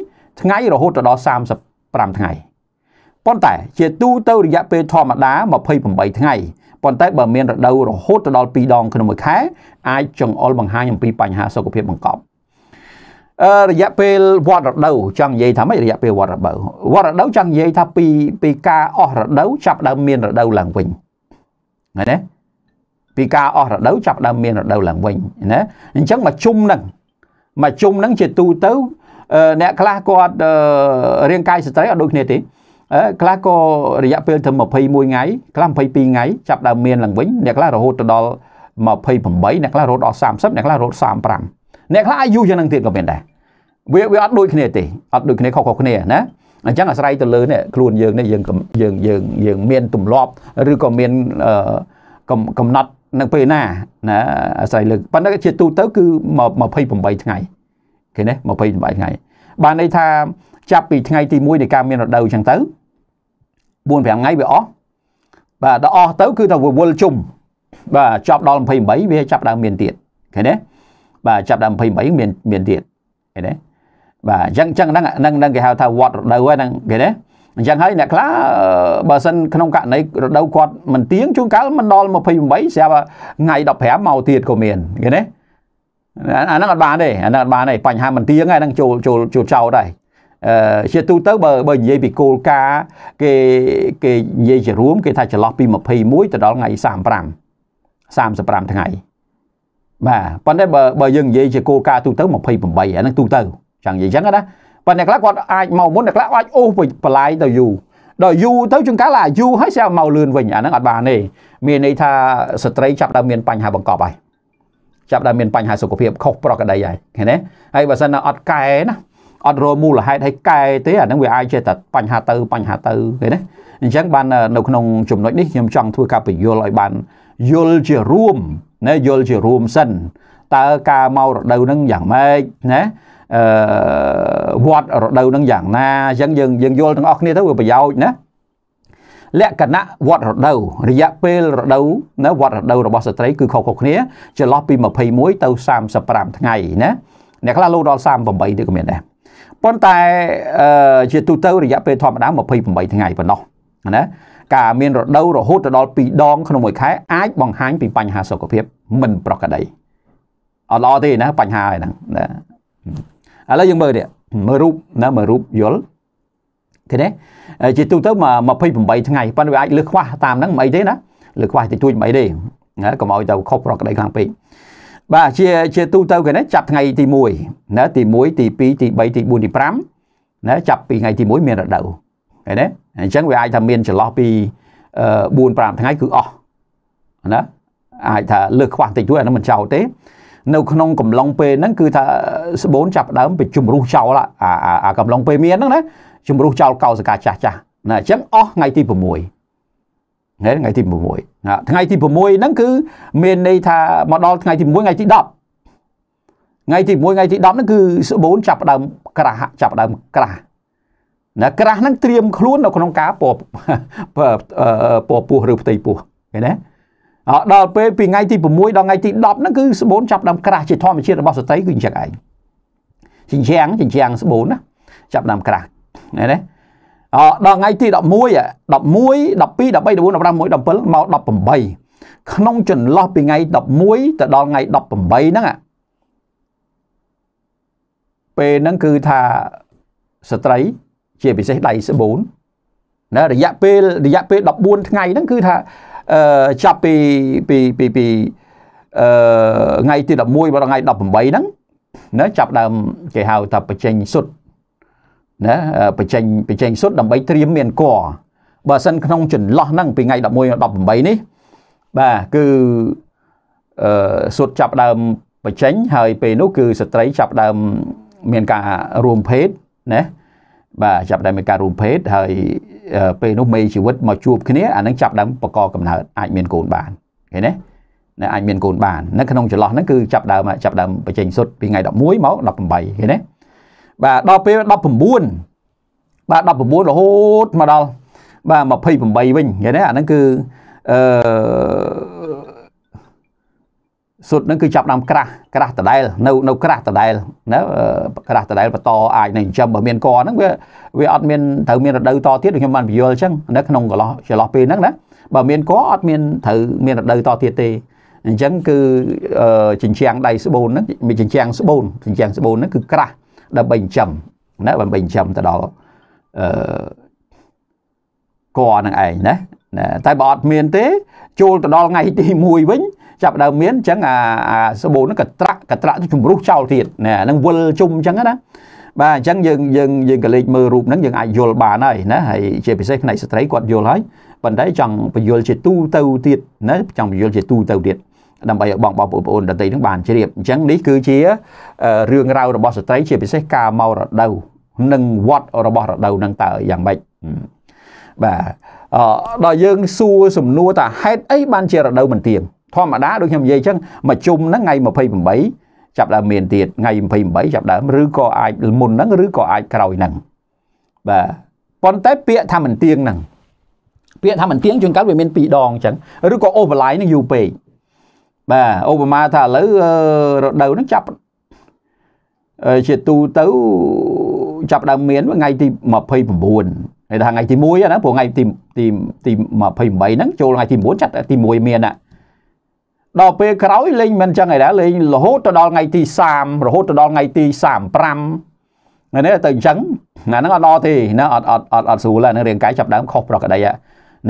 21ថ្ងៃរហូតដល់35ថ្ងៃប៉ុន្តែជាទូទៅរយៈពេលធម្មតា28ថ្ងៃប៉ុន្តែបើមានរដូវរហូតទៅដល់2ដងក្នុងមួយខែអាចចង្អុលបង្ហាញអំពីបញ្ហាសុខភាពបង្កប់អឺរយៈពេលវត្តរដូវចង់និយាយថាម៉េចរយៈពេលវត្តរដូវវត្តរដូវចង់និយាយថាពីពីការអស់រដូវចាប់ដើមមានរដូវឡើងវិញឃើញទេពីការអស់រដូវចាប់ដើមមានរដូវឡើងវិញណាអញ្ចឹងមកជុំនឹងមកជុំនឹងជាទូទៅអ្នកខ្លះគាត់រាងកាយស្ត្រីអត់ដូចគ្នាទេខ្លះក៏រយៈពេលទៅ21ថ្ងៃខ្លះ22ថ្ងៃចាប់ដើមមានឡើងវិញអ្នកខ្លះរហូតទៅដល់28អ្នកខ្លះរហូតដល់30អ្នកខ្លះរហូត35អ្នកខ្លះអាយុយ៉ាងនឹងទៀតក៏មានដែរវាវាអត់ដូចគ្នាទេអត់ដូចគ្នាខុសៗគ្នាណាអញ្ចឹងអាស្រ័យទៅលើនេះខ្លួនយើងនេះយើងយើងយើងយើងមានទម្លាប់ឬក៏មានកំណត់នឹងពេលណាណាអាស្រ័យលើប៉ុន្តែជាទូទៅ គឺ28ថ្ងៃឃើញទេ28ថ្ងៃបានន័យថាចាប់ពី ថ្ងៃទី1នៃការមានរដូវអញ្ចឹងទៅ4 5ថ្ងៃវាអស់បាទដល់អស់ទៅគឺថាវាវល់ជុំបាទចប់ដល់28វាចាប់ដើមមានទៀតឃើញទេបាទចាប់ដល់28មានមានទៀតឃើញទេបាទអញ្ចឹងអញ្ចឹងហ្នឹងហ្នឹងគេហៅថាវត្តរដូវហ្នឹងឃើញទេអញ្ចឹងហើយអ្នកខ្លះបើសិនក្នុងករណីរដូវគាត់មិនទៀងជួនកាលមិនដល់28ស្រាប់ថ្ងៃ15មកទៀតក៏មានឃើញទេអាហ្នឹងអត់បានទេអាហ្នឹងអត់បានទេបញ្ហាមិនទៀងហ្នឹងចូលចូលចូលចោតដែរជាទូទៅបើបើនិយាយពីគោលការណ៍គេគេនិយាយជារួមគេថាចន្លោះពី21ទៅដល់ថ្ងៃ35 35ថ្ងៃបាទប៉ុន្តែបើបើយើងនិយាយជាគោលការណ៍ទូទៅ28អាហ្នឹងទូទៅចង់និយាយអញ្ចឹងណាប៉ុន្តែខ្លះគាត់អាចមកមុនអ្នកខ្លះអាចអូសបន្លាយទៅយូរដល់យូរទៅជួនកាលអាយូរហើយស្អាមកលឿនវិញអាហ្នឹងអត់បានទេមានន័យថាស្ត្រីចាប់ដើមមានបញ្ហាបង្កប់ហើយចាប់ដើមមានបញ្ហាសុខភាពខុសប្រក្រតីហើយឃើញទេហើយបើសិនអត់កែណាអត់រមូលហេតុឲ្យកែទេអាហ្នឹងវាអាចចេះតែបញ្ហាទៅបញ្ហាទៅឃើញទេអញ្ចឹងបាននៅក្នុងចំណុចនេះខ្ញុំចង់ធ្វើការពយល់ឲ្យបានយល់ជារួមណាយល់ជារួមសិនតើការមករដូវហ្នឹងយ៉ាងម៉េចណាអឺវត្តរដូវហ្នឹងយ៉ាងណាអញ្ចឹងយើងយើងយល់ទាំងអស់គ្នាទៅវាប្រយោជន៍ណាលក្ខណៈវត្តរដូវរយៈពេលរដូវណាវត្តរដូវរបស់ស្ត្រីគឺខុសៗគ្នាចន្លោះពី21ទៅ35ថ្ងៃណាអ្នកខ្លះលោដល់38ទៀតក៏មានដែរប៉ុន្តែជាទូទៅរយៈពេលធម្មតា28ថ្ងៃប៉ុណ្ណោះណាការមានរដូវរហូតដល់2ដងក្នុងមួយខែអាច បង្ហាញពីបញ្ហាសុខភាពមិនប្រក្រតីអត់ល្អទេណាបញ្ហាហ្នឹងណាឥឡូវយើងមើលនេះមើលរូបណាមើលរូបយល់ឃើញទេជាទូទៅ28ថ្ងៃប៉ុន្តែវាអាចលើសខ្វះតាមហ្នឹងមិនអីទេណាលើសខ្វះតិចតួចមិនអីទេណាកុំឲ្យទៅខុសប្រក្រតីខ្លាំងពេកបាទជាជាទូទៅគេណាចាប់ថ្ងៃទី1ណាទី1ទី2ទី3ទី4ទី5ណាចាប់ពីថ្ងៃទី1មានរដូវឃើញទេអញ្ចឹងវាអាចថាមានចន្លោះពី4 5ថ្ងៃគឺអស់ណាអាចថាលើសខ្វះតិចតួចអានោះមិនចោលទេនៅក្នុងកំឡុងពេលហ្នឹងគឺថាស្បូនចាប់ដើមបញ្ជំរុះចោល អាកំឡុងពេលមានហ្នឹងណាជំរុះចោលកោសកាចាស់ចាស់ណាអញ្ចឹងអស់ថ្ងៃទី6ថ្ងៃថ្ងៃទី6ណាថ្ងៃទី6ហ្នឹងគឺមានន័យថាមកដល់ថ្ងៃទី6ថ្ងៃទី10ថ្ងៃទី1ថ្ងៃទី10ហ្នឹងគឺស្បូនចាប់ផ្ដើមក្រាស់ចាប់ផ្ដើមក្រាស់ណាក្រាស់ហ្នឹងត្រៀមខ្លួននៅក្នុងការពពពោះឬផ្ទៃពោះឃើញទេអត់ដល់ពេលពីថ្ងៃទី6ដល់ថ្ងៃទី10ហ្នឹងគឺស្បូនចាប់ដើមក្រាស់ជាធម្មជាតិរបស់ស្ត្រីគឺអញ្ចឹងឯងចិញ្ចាំងចិញ្ចាំងស្បូនណាចាប់ដើមក្រាស់ឃើញទេអដល់ថ្ងៃទី11 11 12 13 14 15 16 17មក18ក្នុងចន្លោះពីថ្ងៃ11ទៅដល់ថ្ងៃ18ហ្នឹងពេលហ្នឹងគឺថាស្ត្រីជាពិសេសដៃស្បូនណារយៈពេលរយៈពេល14ថ្ងៃហ្នឹងគឺថាអឺចាប់ពីពីពីពីអឺថ្ងៃទី11ដល់ថ្ងៃ18ហ្នឹងណាចាប់ដើមគេហៅ ថាបញ្ចេញសុទ្ធណាបញ្ចេញបញ្ចេញសុទ្ធដើម្បីត្រៀមមានគរបើសិនក្នុង ចន្លោះហ្នឹងពីថ្ងៃ11ដល់18នេះ បាទគឺអឺសុទ្ធចាប់ដើមបញ្ចេញហើយពេលនោះគឺស្ត្រីចាប់ដើមមានការរួមភេទណាបាទចាប់ដើមមានការរួមភេទហើយពេលនោះមេជីវិតមកជួបគ្នាអានឹងចាប់ដើមបកកំណើតអាចមានកូនបានឃើញទេណាអាចមានកូនបាននៅក្នុងចន្លោះហ្នឹងគឺចាប់ដើមចាប់ដើមបញ្ចេញសុទ្ធពីថ្ងៃ11មក18ឃើញទេបាទដល់ពេល19បាទ19រហូតមកដល់បាទ28វិញឃើញទេអាហ្នឹងគឺអឺសុទ្ធហ្នឹងគឺចាប់ដើមក្រាស់ក្រាស់ដដែលនៅនៅក្រាស់ដដែលណាក្រាស់ដដែលបន្តអាចនឹងចិញ្ចឹមបើមានកហ្នឹងវាវាអត់មានត្រូវមានរដូវតទៀតខ្ញុំបានពយល់អញ្ចឹងនៅក្នុងកន្លោះចន្លោះពេលហ្នឹងណាបើមានកអត់មានត្រូវមានរដូវតទៀតទេអញ្ចឹងគឺចិញ្ចាំងដៃស្បូនហ្នឹងមានចិញ្ចាំងស្បូនចិញ្ចាំងស្បូនហ្នឹងគឺក្រាស់ដើម្បីចិញ្ចឹមណាដើម្បីចិញ្ចឹមទៅដល់អឺកនឹងឯងណាតែបើអត់មានទេចូលទៅដល់ថ្ងៃទី1វិញចាប់ដើមមានអញ្ចឹងអាអាសបូនហ្នឹងក៏ត្រាក់ក៏ត្រាក់ទៅជំរុះចោលទៀតណាហ្នឹងវិលជុំអញ្ចឹងណាបាទអញ្ចឹងយើងយើងយើងក៏លេចមើលរូបហ្នឹងយើងអាចយល់បានហើយណាហើយជាពិសេសផ្នែកស្ត្រីគាត់យល់ហើយប៉ុន្តែចង់បញ្យល់ជាទូទៅទៀតណាចង់បញ្យល់ជាទូទៅទៀតដើម្បីឲ្យបងបងប្អូនដតីនឹងបានជ្រាបអញ្ចឹងនេះគឺជារឿងរ៉ាវរបស់ស្ត្រីជាពិសេសការមករដូវនិងវត្តរបស់រដូវនឹងតើយ៉ាងម៉េចបាទដល់យើងសួរសំណួរថាហេតុអីបានជារដូវមិនទៀងធម្មតាដូចខ្ញុំនិយាយអញ្ចឹងមកជុំហ្នឹងថ្ងៃ28ចាប់ដើមមានទៀតថ្ងៃ28ចាប់ដើមឬក៏អាចមុនហ្នឹងឬក៏អាចក្រោយហ្នឹងបាទប៉ុន្តែពាក្យថាមិនទៀងហ្នឹងពាក្យថាមិនទៀងជួនកាលវាមាន2ដងអញ្ចឹងឬក៏អូសបន្លាយនឹងយូរពេកបាទឧបមាថាឥឡូវរដូវហ្នឹងចាប់ជាទូទៅចាប់ដើមមានថ្ងៃទី29ហើយថាថ្ងៃទី1ណាព្រោះថ្ងៃទីទីទី28ហ្នឹង ចូលថ្ងៃទី9ចាប់ទី1មានណាដល់ពេលក្រោយលេងមិនចឹងឯណាលេងរហូតទៅដល់ថ្ងៃទី30រហូតទៅដល់ថ្ងៃទី35ណានេះទៅអញ្ចឹងណាហ្នឹងអត់ដល់ទេណាអត់អត់អត់ស្រួលហ្នឹងរាងកាយចាប់ដើមខុសប្រក្រតី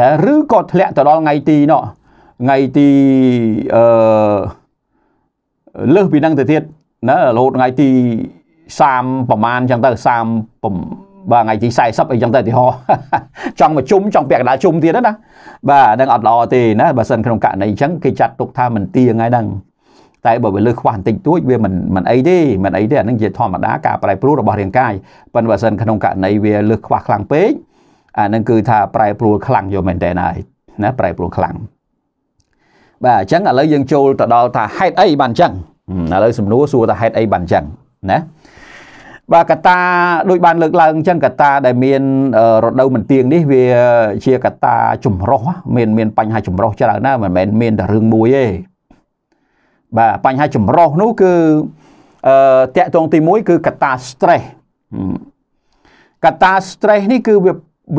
ណាឬក៏ធ្លាក់ទៅដល់ថ្ងៃទីនោះថ្ងៃទីអឺលើសពីនឹងទៅទៀតណារហូតថ្ងៃទី30ប្រហែលចឹងទៅ30បាទថ្ងៃទី40អីចឹងទៅទីហោចង់មកជុំចង់ពាក់កណ្ដាលជុំទៀតណាបាទនឹងអត់ល្អទេណាបើសិនក្នុងករណីចឹងគេចាត់ទុកថាមិនទៀងហើយហ្នឹងតែបើវាលើខ្វះបន្តិចតួច វាមិនមិនអីទេមិនអីទេអានឹងជាធម្មតាការប្រែប្រួលរបស់រាងកាយប៉ុន្តែបើសិនក្នុងករណីវាលើខ្វះខ្លាំងពេកអានឹងគឺថាប្រែប្រួលខ្លាំងយកមែនតើហើយណាប្រែប្រួលខ្លាំងបាទអញ្ចឹងឥឡូវយើងចូលទៅដល់ថាហេតុអីបានអញ្ចឹងឥឡូវសំណួរសួរថាហេតុអីបានអញ្ចឹងណាបាទកតាដូចបាន លើកឡើងអញ្ចឹងកតាដែលមាន រដូវមិនទៀងនេះ វាជាកតាចម្រោះមាន មានបញ្ហាចម្រោះច្រើនណាស់មិនមែនមានតែរឿងមួយទេបាទបញ្ហាចម្រោះនោះគឺអឺតកតងទី1គឺកតា stress កតា stress នេះគឺ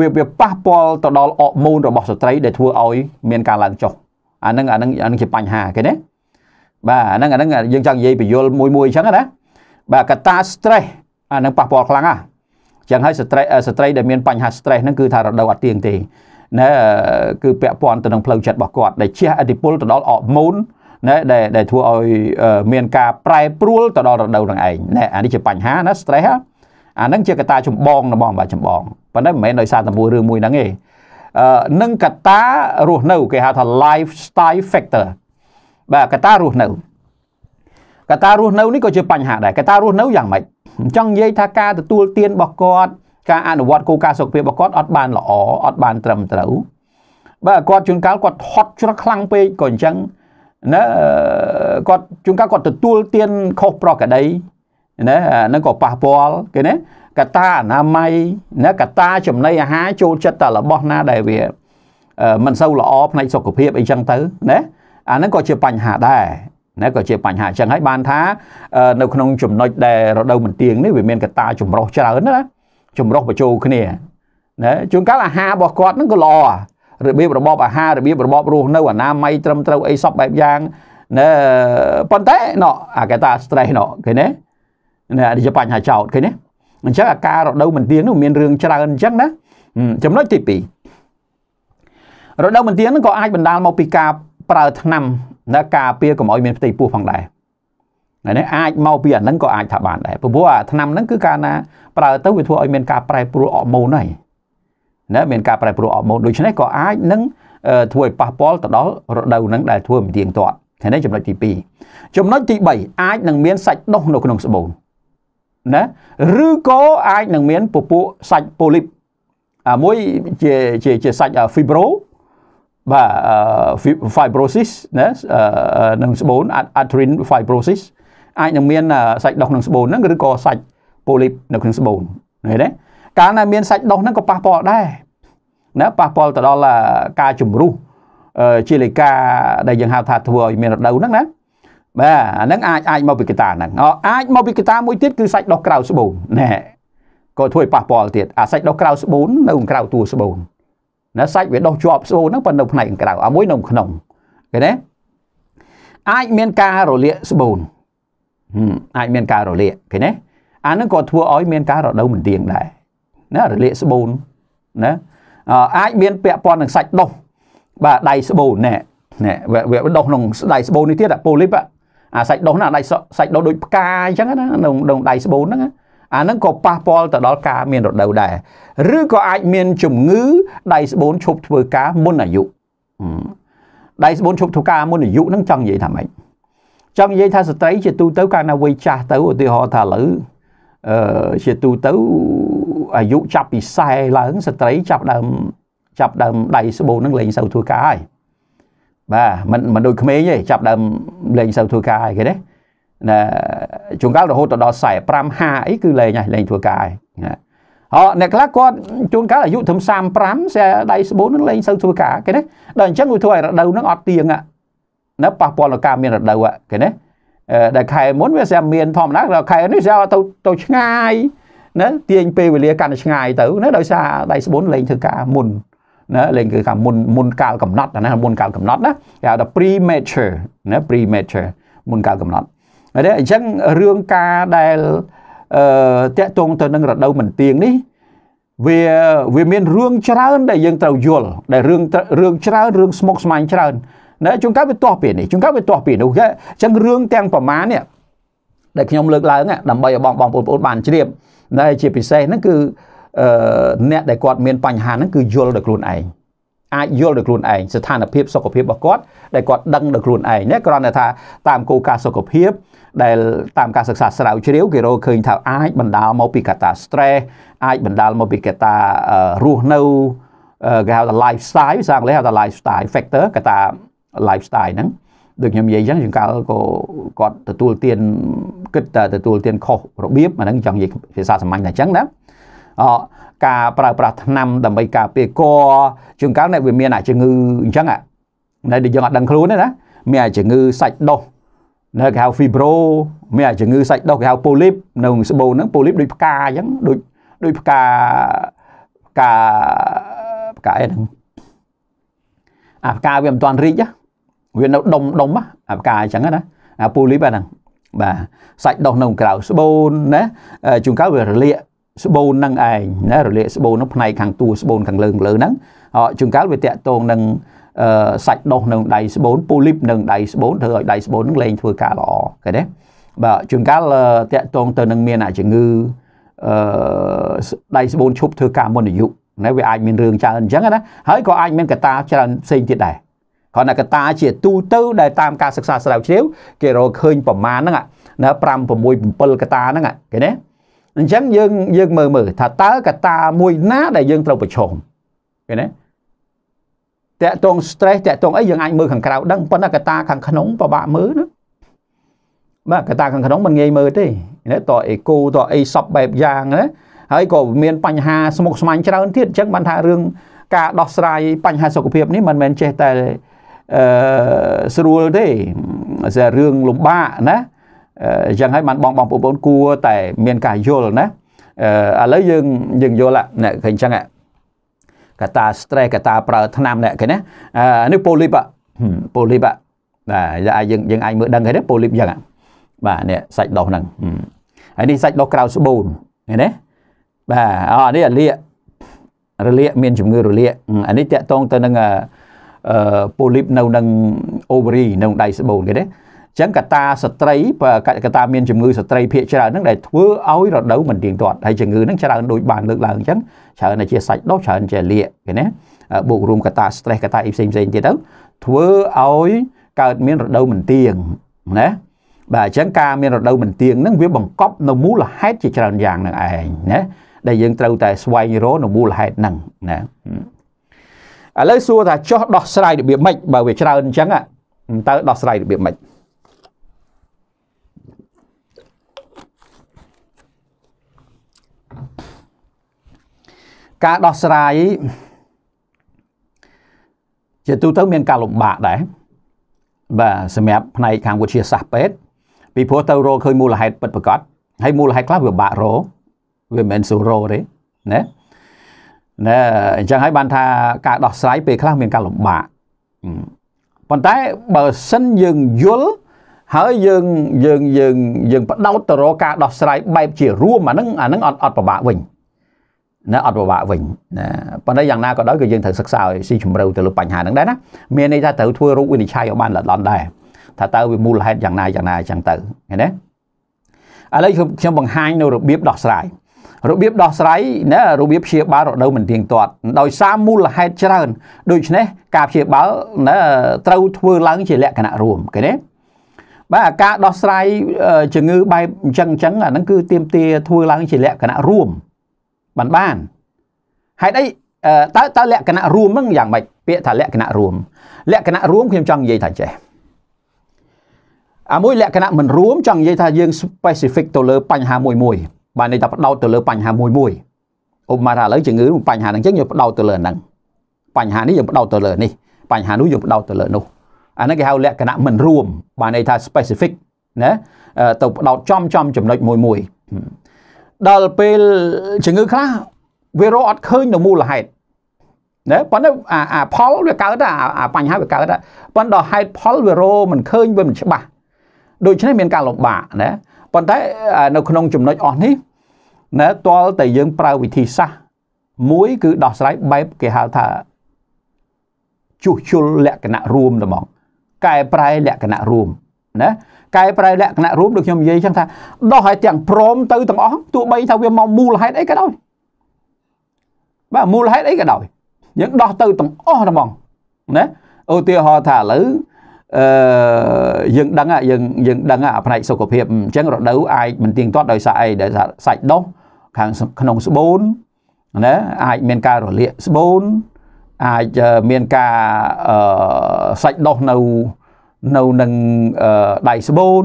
វាវាប៉ះពាល់ទៅដល់អរម៉ូនរបស់ស្ត្រី ដែលធ្វើឲ្យ មានការឡើងចុះអាហ្នឹងអាហ្នឹងអាហ្នឹងជាបញ្ហាគេណាបាទអាហ្នឹងអាហ្នឹងយើងចង់និយាយពយលមួយមួយអញ្ចឹងណាបាទកត្តា stress អាហ្នឹងប៉ះពាល់ខ្លាំងណាស់អញ្ចឹងហើយស្ត្រីស្ត្រីដែលមានបញ្ហា stress ហ្នឹងគឺថារដូវអត់ទៀងទេណាគឺពាក់ព័ន្ធទៅនឹងផ្លូវចិត្តរបស់គាត់ ដែលជះឥទ្ធិពលទៅដល់អរម៉ូនណាដែលដែលធ្វើឲ្យមាន ការប្រែប្រួលទៅដល់រដូវនឹងឯងណាអានេះជាបញ្ហាណា stress អាហ្នឹងជាកត្តាចម្បងរបស់បាទចម្បងប៉ុន្តែមិនមែនដោយសារតែមួយរឿងមួយហ្នឹងទេនិងកត្តារស់នៅគេហៅថា lifestyle factor បាទកត្តារស់នៅ កត្តារស់នៅនេះក៏ជាបញ្ហាដែរកត្តារស់នៅយ៉ាងម៉េចអញ្ចឹងនិយាយថាការទទួលទានរបស់គាត់ការអនុវត្តគោលការណ៍សុខភាពរបស់គាត់អត់បានល្អអត់បាន ត្រឹមត្រូវបាទគាត់ជួនកាលគាត់ហត់ច្រឹកខ្លាំងពេកក៏អញ្ចឹងណាគាត់ជួនកាលគាត់ទទួលទានខុសប្រក្រតីណានឹងក៏ប៉ះពាល់គេណាកតាអនាម័យណាកតាចំណីអាហារចូលចិត្តតែរបស់ណាដែលវា មិនសូវល្អផ្នែកសុខភាពអីចឹងទៅណាអាហ្នឹងក៏ជាបញ្ហាដែរណាក៏ជាបញ្ហាអញ្ចឹងហើយបានថានៅក្នុងចំណុចដែលរដូវមិនទៀងនេះវាមានកតាចម្រោះច្រើនណាចម្រោះបញ្ចូលគ្នាណាជួនកាលអាហាររបស់គាត់ហ្នឹងក៏ល្អរបៀបរបបអាហាររបៀបរបបរស់នៅអនាម័យត្រឹមត្រូវអីសពបែបយ៉ាងណាប៉ុន្តែណអាកតា stress ណឃើញទេណាជាបញ្ហាចោតឃើញទេអញ្ចឹងអាការរដូវមិនទៀងនោះមានរឿងច្រើនអញ្ចឹងណាចំណុចទី2រដូវមិនទៀងនឹងក៏អាចបណ្ដាលមកពីការប្រើថ្នាំណាការពារកុំឲ្យមានផ្ទៃពោះផងដែរហ្នឹងអាចមកពីអាហ្នឹងក៏អាចថាបានដែរព្រោះអាថ្នាំហ្នឹងគឺការណាប្រើទៅវាធ្វើឲ្យមានការប្រែប្រួលអរម៉ូនហើយណាមានការប្រែប្រួលអរម៉ូនដូច្នេះក៏អាចនឹងធ្វើឲ្យប៉ះពាល់ទៅដល់រដូវហ្នឹងដែលធ្វើមិនទៀងទាត់ឃើញទេចំណុចទី2ចំណុចទី3អាចនឹងមានសាច់ដុះនៅក្នុងស្បូនណាឬក៏អាចនឹងមាន ពពួកសាច់ប៉ូលីបអាមួយជាជាជាសាច់ fibro បាទ fibrosis ណានឹងស្បូន adrenal fibrosis អាចនឹងមានសាច់ដុះក្នុងស្បូនហ្នឹងឬក៏សាច់ប៉ូលីបនៅក្នុងស្បូនឃើញទេកាលណាមានសាច់ដុះហ្នឹងក៏ប៉ះពាល់ដែរណាប៉ះពាល់ទៅដល់ការជំរុះជាលេខាដែលយើងហៅថាធ្វើឲ្យមានរដូវហ្នឹងណាបាទអាហ្នឹងអាចអាចមកពីកតាហ្នឹងអាចមកពីកតាមួយទៀតគឺសាច់ដុះក្រៅស្បូនណែក៏ធ្វើឲ្យប៉ះពាល់ទៀតអាសាច់ដុះក្រៅស្បូននៅក្រៅតួស្បូនណាសាច់វាដុះជាប់ស្បូនហ្នឹងប៉ុន្តែនៅផ្នែកក្រៅអាមួយនៅក្នុងឃើញទេអាចមានការរលាកស្បូនអាចមានការរលាកឃើញទេអានឹងក៏ធ្វើឲ្យមានការរដូវមិនទៀងដែរណារលាកស្បូនណាអាចមាន ពាក់ព័ន្ធនឹងសាច់ដុះបាទដៃស្បូនណែណែវាដុះក្នុងដៃស្បូននេះទៀតប៉ូលីបអាសាច់ដុះណាដៃសាច់ដុះដូចផ្កាអញ្ចឹងណាក្នុងដៃស្បូនហ្នឹងអាហ្នឹងក៏ប៉ះពាល់ទៅដល់ការមានរដូវដែរឬក៏អាចមាន ជំងឺដៃស្បូនឈប់ធ្វើការមុនអាយុដៃស្បូនឈប់ធ្វើការមុនអាយុហ្នឹងចង់និយាយថាម៉េចចង់និយាយថាស្ត្រីជាទូទៅកាលណាវ័យចាស់ទៅឧទាហរណ៍ថាឥឡូវអឺជាទូទៅអាយុចាប់ពី40ឡើងស្ត្រីចាប់ដើមចាប់ដើមដៃស្បូននឹងលែងសូវធ្វើការហើយបាទមិនមិនដូចក្មេងទេចាប់ដើមលេងសូវធ្វើការអីគេទេណាជួនកាលរហូតទៅដល់45 5អីគឺលេងហើយលេងធ្វើការណាអោអ្នកខ្លះគាត់ជួនកាលអាយុត្រឹម35ស្អាដៃស្បូននឹងលេងសូវធ្វើការគេណាដល់អញ្ចឹងវាធ្វើឲ្យរដូវហ្នឹងអត់ទៀងណាប៉ះពាល់ដល់ការមានរដូវគេណាដែលខែមុនវាស្អាមានធម្មតាដល់ខែនេះស្អាទៅទៅឆ្ងាយណាទាញពេលវេលាកាន់តែឆ្ងាយទៅណាដោយសារដៃស្បូនលេងធ្វើការមុនណាលេងគឺថាមុនមុនកាលកំណត់ណាមុនកាលកំណត់ណាគេហៅថា premature ណា premature មុនកាលកំណត់ហើយអញ្ចឹងរឿងការដែលអឺតាក់ទងទៅនឹងរដូវមិនទៀងនេះវាវាមានរឿងច្រើនដែលយើងត្រូវយល់ដែលរឿងរឿងច្រើនរឿងស្មុគស្មាញច្រើនណាជួនកាលវាទាស់ពីនេះជួនកាលវាទាស់ពីនោះអញ្ចឹងរឿងទាំងប្រមាណនេះដែលខ្ញុំលើកឡើងដើម្បីឲ្យបងបងប្អូនបានជ្រាបដែលជាពិសេសហ្នឹងគឺអ្នកដែលគាត់មានបញ្ហាហ្នឹងគឺយល់ដល់ខ្លួនឯងអាចយល់ដល់ខ្លួនឯងស្ថានភាពសុខភាពរបស់គាត់ដែលគាត់ដឹងដល់ខ្លួនឯងណាគ្រាន់តែថាតាមគោលការណ៍សុខភាព ដែលតាមការសិក្សាស្រាវជ្រាវគេរកឃើញថាអាចបណ្ដាលមកពីកត្តា stress អាចបណ្ដាលមកពីកត្តារស់នៅគេហៅថា lifestyle ភាសាអង់គ្លេសហៅថា lifestyle factor កត្តា lifestyle ហ្នឹងដូចខ្ញុំនិយាយអញ្ចឹងជាងកាលក៏គាត់ទទួលទានគិតតែទទួលទានខុសរបៀបអាហ្នឹងចង់និយាយភាសាសាមញ្ញតែអញ្ចឹងណាការប្រើប្រាស់ថ្នាំដើម្បីការពារគរជួនកាលអ្នកវាមានអាជំងឺអញ្ចឹងណាដែលយើងអត់ដឹងខ្លួនទេណាមានអាជំងឺសាច់ដុសនៅគេហៅ fibro មានអាជំងឺសាច់ដុសគេហៅ polyp នៅស្បូនហ្នឹង polyp ដូចផ្កាអញ្ចឹងដូចដូចផ្កាផ្កាផ្កាអីហ្នឹងអាផ្កាវាមិនទាន់រីកវានៅដុំដុំអាផ្កាអញ្ចឹងណាអា polyp ហ្នឹងបាទសាច់ដុសនៅក្រៅស្បូនណាជួនកាលវារលាកស្បូននឹងឯងណារលាកស្បូននឹងផ្នែកខាងតួស្បូនខាងលើលើហ្នឹងជួនកាលវាតាក់ទងនឹងសាច់ដុសនឹងដៃស្បូនពូលីបនឹងដៃស្បូនធ្វើឲ្យដៃស្បូននឹងលែងធ្វើការល្អឃើញទេបាទជួនកាលតាក់ទងទៅនឹងមានអាជំងឺអឺដៃស្បូនឈប់ធ្វើការមុនអាយុណាវាអាច មានរឿងច្រើនអញ្ចឹងណាហើយក៏អាចមានកត្តាច្រើនផ្សេងទៀតដែរគ្រាន់តែកត្តាជាទូទៅដែលតាមការសិក្សាស្រាវជ្រាវគេរកឃើញប្រមាណហ្នឹងណា5 6 7កត្តាហ្នឹងគេណាអញ្ចឹងយើងយើងមើលមើលថាតើកតាមួយ ណាដែលយើងត្រូវប្រឈមឃើញទេតកតង stress តកតងអីយើងអាចមើលខាងក្រៅដឹងប៉ុន្តែកតាខាងក្នុងពិបាកមើលណាបាទកតាខាងក្នុងមិនងាយមើលទេណាតអេកូតអីសពបែបយ៉ាងណាហើយក៏មាន បញ្ហាស្មុគស្មាញច្រើនទៀតអញ្ចឹងបានថារឿងការដោះស្រាយបញ្ហាសុខភាពនេះមិនមែនចេះតែអឺស្រួលទេតែរឿងលំបាកណាអញ្ចឹងហើយបានបងបងប្អូនគួរតែមានការយល់ណាឥឡូវយើងយើងយល់អ្នកឃើញអញ្ចឹងកតា stress កតាប្រើឆ្នាំអ្នកឃើញណានេះ polyp polyp បាទយើងយើងអាចមើលដឹងឃើញទេ polyp អញ្ចឹងបាទនេះសាច់ដុះហ្នឹងហើយនេះសាច់ដុះក្រៅស្បូនឃើញទេបាទអូនេះអាលៀករលាកមានជំងឺរលាកអានេះតកតងទៅនឹងអឺ polyp នៅនឹង ovary នៅដៃស្បូនគេទេចឹងកតាស្ត្រីកតាមានជំងឺស្ត្រីភាគច្រើនហ្នឹងដែលធ្វើឲ្យរដូវមិនទៀងទាត់ហើយជំងឺហ្នឹងច្រើនដូចបានលើកឡើងអញ្ចឹងច្រើនតែជាសាច់ដុសច្រើនជាលាកឃើញទេបូករួមកតា stress កតាអីផ្សេងផ្សេងទៀតទៅធ្វើឲ្យកើតមានរដូវមិនទៀងណាបាទអញ្ចឹងការមានរដូវមិនទៀងហ្នឹងវាបង្កប់នៅមូលហេតុជាច្រើនយ៉ាងនឹងឯងណាដែលយើងត្រូវតែស្វែងរកនៅមូលហេតុហ្នឹងណាឥឡូវសួរថាចោះដោះស្រាយរបៀបម៉េចបើវាច្រើនអញ្ចឹងតើដោះស្រាយរបៀបម៉េចការដោះស្រាយជាទូទៅមានការលំបាកដែរបាទសម្រាប់ផ្នែកខាងវិទ្យាសាស្ត្រពេទ្យពីព្រោះទៅរកឃើញមូលហេតុពិតប្រាកដហើយមូលហេតុខ្លះវាបាក់រវាមិនមែនសូររទេណាណាអញ្ចឹងហើយបានថាការដោះស្រាយពេលខ្លះមានការលំបាកប៉ុន្តែបើសិនយើងយល់ហើយយើងយើងយើងយើងបដោតទៅរកការដោះស្រាយបែបជារួមអាហ្នឹងអាហ្នឹងអត់អត់ពិបាកវិញណាអត់ពិបាកវិញណាប៉ុន្តែយ៉ាងណាក៏ដោយគឺយើងត្រូវសិក្សាឲ្យស៊ីជម្រៅទៅលើបញ្ហាហ្នឹងដែរណាមានន័យថាត្រូវធ្វើរូបវិនិច្ឆ័យឲ្យបានល្អដល់ដែរថាតើវាមូលហេតុយ៉ាងណាយ៉ាងណាអញ្ចឹងទៅឃើញទេឥឡូវខ្ញុំបង្ហាញនៅរបៀបដោះស្រាយរបៀបដោះស្រាយណារបៀបព្យាបាលរដូវមិនទៀងទាត់ ដោយសារមូលហេតុច្រើន ដូច្នេះ ការព្យាបាលណាត្រូវធ្វើឡើងជាលក្ខណៈរួមឃើញទេបាទការដោះស្រាយជំងឺបែបអញ្ចឹងអញ្ចឹងអាហ្នឹងគឺទៀមទាធ្វើឡើងជាលក្ខណៈរួមបានបានហេតុអីតើតើលក្ខណៈរួមហ្នឹងយ៉ាងម៉េចពាក្យថាលក្ខណៈរួម លក្ខណៈរួមខ្ញុំចង់និយាយថាចេះអាមួយលក្ខណៈមិនរួមចង់និយាយថាយើង specific ទៅលើបញ្ហាមួយមួយបានន័យថាផ្ដោតទៅលើបញ្ហាមួយមួយឧបមាថាឥឡូវជំងឺបញ្ហាហ្នឹងចឹងយើងផ្ដោតទៅលើហ្នឹងបញ្ហានេះយើងផ្ដោតទៅលើនេះបញ្ហានោះយើងផ្ដោតទៅលើនោះអាហ្នឹងគេហៅលក្ខណៈមិនរួមបានន័យថា specific ណាទៅផ្ដោតចំចំចំណុចមួយមួយដល់ពេលជំងឺខ្លះវារកអត់ឃើញនៅមូលហេតុណាប៉ុន្តែអាផលវាកើតអាបញ្ហាវាកើតប៉ុន្តែហេតុផលវារកមិនឃើញវាមិនច្បាស់ដូច្នេះមានការលំបាកណាប៉ុន្តែនៅក្នុងចំណុចអស់នេះណាតលតែយើងប្រើវិធីសាស្ត្រមួយ គឺដោះស្រាយបែបគេហៅថាជួសជុលលក្ខណៈរួមតែហ្មងកែប្រែលក្ខណៈរួមណាកែប្រែលក្ខណៈរួមដូចខ្ញុំនិយាយចឹងថាដោះឲ្យទាំងព្រមទៅទាំងអស់ទោះបីថាវាមកមូលហេតុអីក៏ដោយបាទមូលហេតុអីក៏ដោយយើងដោះទៅទាំងអស់ហ្មងណាឧទាហរណ៍ថាឥឡូវអឺយើងដឹងយើងយើងដឹងអាផ្នែកសុខភាពអញ្ចឹងរដូវអាចមិនទៀងទាត់ដោយសារអីដោយសារសាច់ដុះខាងក្នុងស្បូនណាអាចមានការរលាកស្បូនអាចមានការអឺសាច់ដុះនៅនៅនឹងដៃស្បូន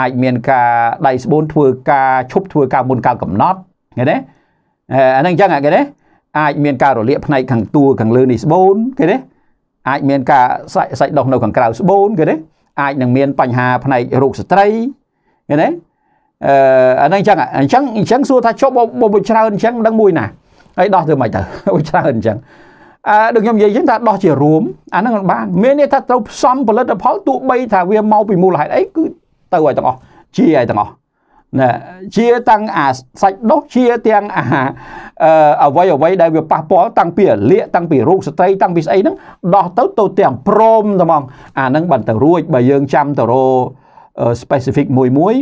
អាចមានការដៃស្បូន ធ្វើការឈប់ធ្វើការមុនកាលកំណត់ឃើញទេអានឹងអញ្ចឹងគេទេអាចមានការរលាកផ្នែកខាងតួខាងលើនេះស្បូនគេទេអាចមានការសាច់សាច់ដុះនៅខាងក្រៅស្បូនគេទេអាចនឹងមានបញ្ហាផ្នែករោគស្ត្រីឃើញទេអឺអានឹងអញ្ចឹងអញ្ចឹងអញ្ចឹងសួរថាចុះបើបើច្រើនអញ្ចឹងមិនដឹងមួយណាហើយដោះធ្វើម៉េចទៅច្រើនអញ្ចឹងអឺដូចខ្ញុំនិយាយចឹងថាដោះជារួមអាហ្នឹងបានមានន័យថាត្រូវផ្សំផលិតផលទោះបីថាវាមកពីមូលហេតុអីគឺទៅឲ្យទាំងអស់ជាឲ្យទាំងអស់ណាជាទាំងអាសាច់ដុសជាទាំងអាអ្វីអ្វីដែលវាប៉ះពាល់តាំងពីលៀកតាំងពីរូបស្ត្រីតាំងពីស្អីហ្នឹងដោះទៅទៅទាំងព្រមតែហ្មងអាហ្នឹងបានទៅរួចបើយើងចាំទៅរ specific មួយមួយ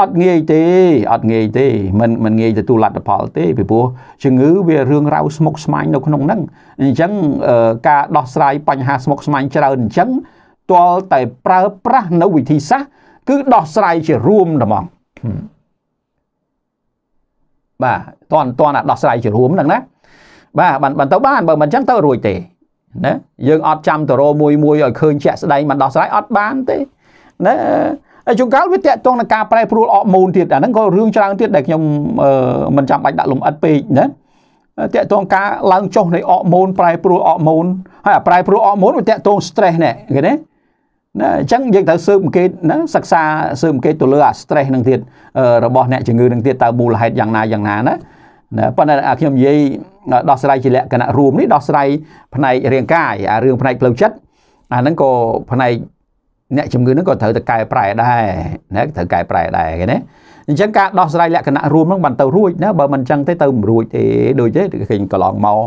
អត់ងាយទេអត់ងាយទេมันมันងាយទទួលលទ្ធផលទេពីព្រោះជំងឺវារឿងរ៉ាវស្មុគស្មាញនៅក្នុងហ្នឹងអញ្ចឹងការដោះស្រាយបញ្ហាស្មុគស្មាញច្រើនអញ្ចឹងទាល់តែប្រើប្រាស់នៅវិធីសាស្ត្រគឺដោះស្រាយជារួមតែហ្មងបាទតន់តន់អាដោះស្រាយជារួមហ្នឹងណា បាទបានបានទៅបានបើមិនអញ្ចឹងទៅរួចទេណាយើងអត់ចាំតរោមួយមួយឲ្យឃើញជាក់ស្ដែងមិនដោះស្រាយអត់បានទេណាហើយជួនកាលវាតកតងនឹងការប្រែប្រួលអរម៉ូនទៀតអាហ្នឹងក៏រឿងច្រើនទៀតដែលខ្ញុំមិនចាំបាច់ដាក់លំអិតពេកណាតកតងការឡើងចុះនៃអរម៉ូនប្រែប្រួលអរម៉ូនហើយអាប្រែប្រួលអរម៉ូនវាតកតង stress ណែគេណាណាអញ្ចឹងយើងត្រូវស៊ើបអង្កេតណាសិក្សាស៊ើបអង្កេតទៅលើអា stress នឹងទៀតរបស់អ្នកជំងឺនឹងទៀតតើមូលហេតុយ៉ាងណាយ៉ាងណាណាណាប៉ុន្តែខ្ញុំនិយាយដោះស្រាយជាលក្ខណៈរួមនេះដោះស្រាយផ្នែករាងកាយអារឿងផ្នែកផ្លូវចិត្តអាហ្នឹងក៏ផ្នែកអ្នកជំងឺនឹងក៏ត្រូវតែកែប្រែដែរណាត្រូវកែប្រែដែរគេណាអញ្ចឹងការដោះស្រាយលក្ខណៈរួមនឹងបានទៅរួចណាបើមិនអញ្ចឹងទេទៅមិនរួចទេដូចទេឃើញកន្លងមក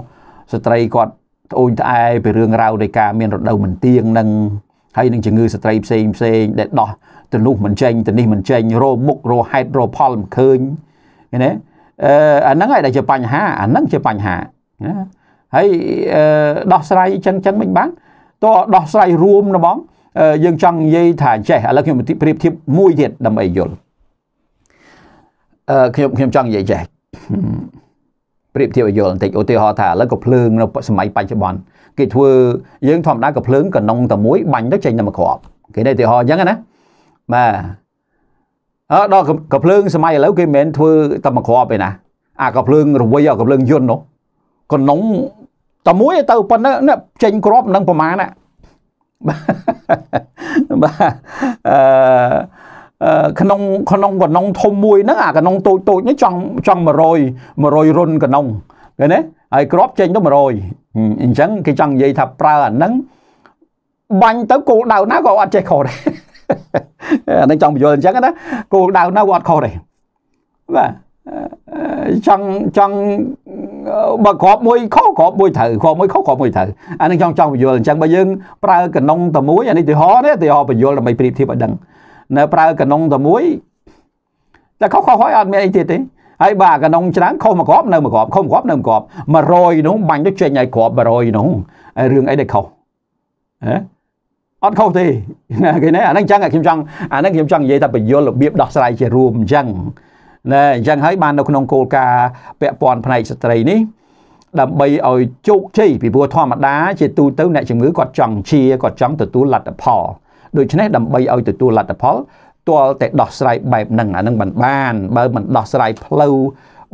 ស្ត្រីគាត់ត្អូញត្អែពីរឿងរ៉ាវនៃការមានរដូវមិនទៀងនឹងហើយនឹងជំងឺស្ត្រីផ្សេងផ្សេងដែលដោះទៅនោះមិនចេញទៅនេះមិនចេញរោមុខរោហេតុរោផលមិនឃើញណាអឺអាហ្នឹងឯងដែលជាបញ្ហាអាហ្នឹងជាបញ្ហាណាហើយដោះស្រាយចឹងចឹងមិនបានតោះដោះស្រាយរួមហ្មងយើងចង់និយាយថាចេះឥឡូវខ្ញុំប្រៀបធៀបមួយទៀតដើម្បីយល់អឺខ្ញុំខ្ញុំចង់និយាយចេះប្រៀបធៀបឲ្យយល់បន្តិចឧទាហរណ៍ថាឥឡូវក៏ភ្លើងនៅសម័យបច្ចុប្បន្នគេធ្វើយើងធម្មតាក៏ភ្លើងកណ្ដុងតែមួយបាញ់ទៅចេញតែមួយគ្រាប់គេនេះឧទាហរណ៍អញ្ចឹងណាបាទអើដល់ក៏ភ្លើងសម័យឥឡូវគេមិនមែនធ្វើតែមួយគ្រាប់ទេណាអាក៏ភ្លើង រវៃអាក៏ភ្លើងយន្តនោះកណ្ដុងតែមួយទៅប៉ុណ្ណឹងចេញគ្រាប់នឹងប្រមាណណាបាទអឺក្នុងក្នុងកណុងធំមួយហ្នឹងអាកណុងតូចតូចនេះចង់ចង់100 100រុនកណុងឃើញទេហើយក្រប ចេញទៅ100អញ្ចឹងគេចង់និយាយថាប្រើអាហ្នឹងបាញ់ទៅគោលដៅណាក៏អត់ចេះខុសដែរអានឹងចង់បញ្យល់អញ្ចឹងណាគោលដៅណាក៏អត់ខុសដែរបាទចង់ចង់បើក្របមួយខុសក្របមួយត្រូវក្របមួយខុសក្របមួយត្រូវអានេះខ្ញុំចង់បញ្យល់អញ្ចឹងបើយើងប្រើកណុងតែមួយអានេះឧទាហរណ៍ទេឧទាហរណ៍បញ្យល់ដើម្បីប្រៀបធៀបឲ្យដឹងនៅប្រើកណុងតែមួយតែខុសខុសហើយអត់មានអីទៀតទេហើយបើកណុងច្រើនខុសមួយក្របនៅមួយក្របខុសមួយក្របនៅមួយក្រប100នោះបាញ់ទៅចេញឲ្យក្រប100នោះរឿងអីដែលខុសហ៎អត់ខុសទេគេណែអាហ្នឹងអញ្ចឹងខ្ញុំចង់អាហ្នឹងខ្ញុំចង់និយាយថាបញ្យល់របៀបដោះស្រាយជារួមអញ្ចឹងណាអញ្ចឹងហើយបាននៅក្នុងគោលការណ៍ពាក់ព័ន្ធផ្នែកស្ត្រីនេះដើម្បីឲ្យជោគជ័យពីព្រោះធម្មតាជាទូទៅអ្នកជំងឺគាត់ចង់ជាគាត់ចង់ទទួលលទ្ធផលដូច្នេះដើម្បីឲ្យទទួលលទ្ធផលទាល់តែដោះស្រាយបែបហ្នឹងអានឹងមិនបាន បើមិនដោះស្រាយផ្លូវ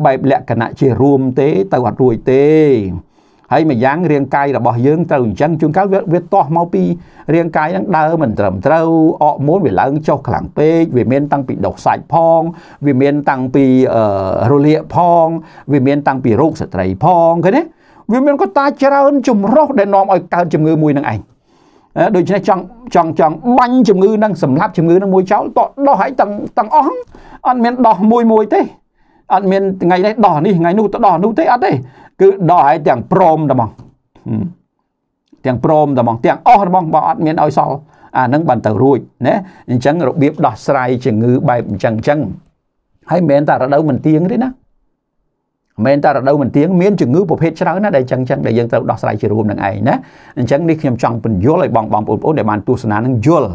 បែបលក្ខណៈជារួមទេទៅអត់រួចទេហើយម្យ៉ាងរាងកាយរបស់យើងត្រូវអញ្ចឹងជួនកាលវាទាស់មកពីរាងកាយហ្នឹងដើរមិនត្រឹមត្រូវអរម៉ូនវាឡើងចុះខ្លាំងពេកវាមាន តាំងពីដុសសាច់ផងវាមានតាំងពីរលាកផងវាមាន តាំងពីរោគស្ត្រីផងឃើញទេវាមានកត្តាច្រើនចម្រុះដែលនាំឲ្យកើតជំងឺមួយនឹងឯងដូច្នេះចង់ចង់ចង់បាញ់ជំងឺនឹងសម្លាប់ជំងឺនឹងមួយចោលតដោះឲ្យទាំងទាំងអស់អត់មានដោះមួយមួយទេអត់មានថ្ងៃនេះដោះនេះថ្ងៃនោះទៅដោះនោះទេអត់ទេគឺដោះឲ្យទាំងព្រមតែហ្មងទាំងព្រមតែហ្មងទាំងអស់របស់បើអត់មានឲ្យសល់អានឹងបានទៅរួចណាអញ្ចឹងរបៀបដោះស្រាយជំងឺបែបអញ្ចឹងអញ្ចឹងហើយមិនមែនតែរដូវមិនទៀងទេណាមិនតែរដូវមិនទៀងមានជំងឺប្រភេទច្រើនណាស់ដែលចឹងចឹងដែលយើងត្រូវដោះស្រាយជារួមនឹងឯងណាអញ្ចឹងនេះខ្ញុំចង់បញ្យល់ឲ្យបងបងប្អូនដែលបានទស្សនានឹងយល់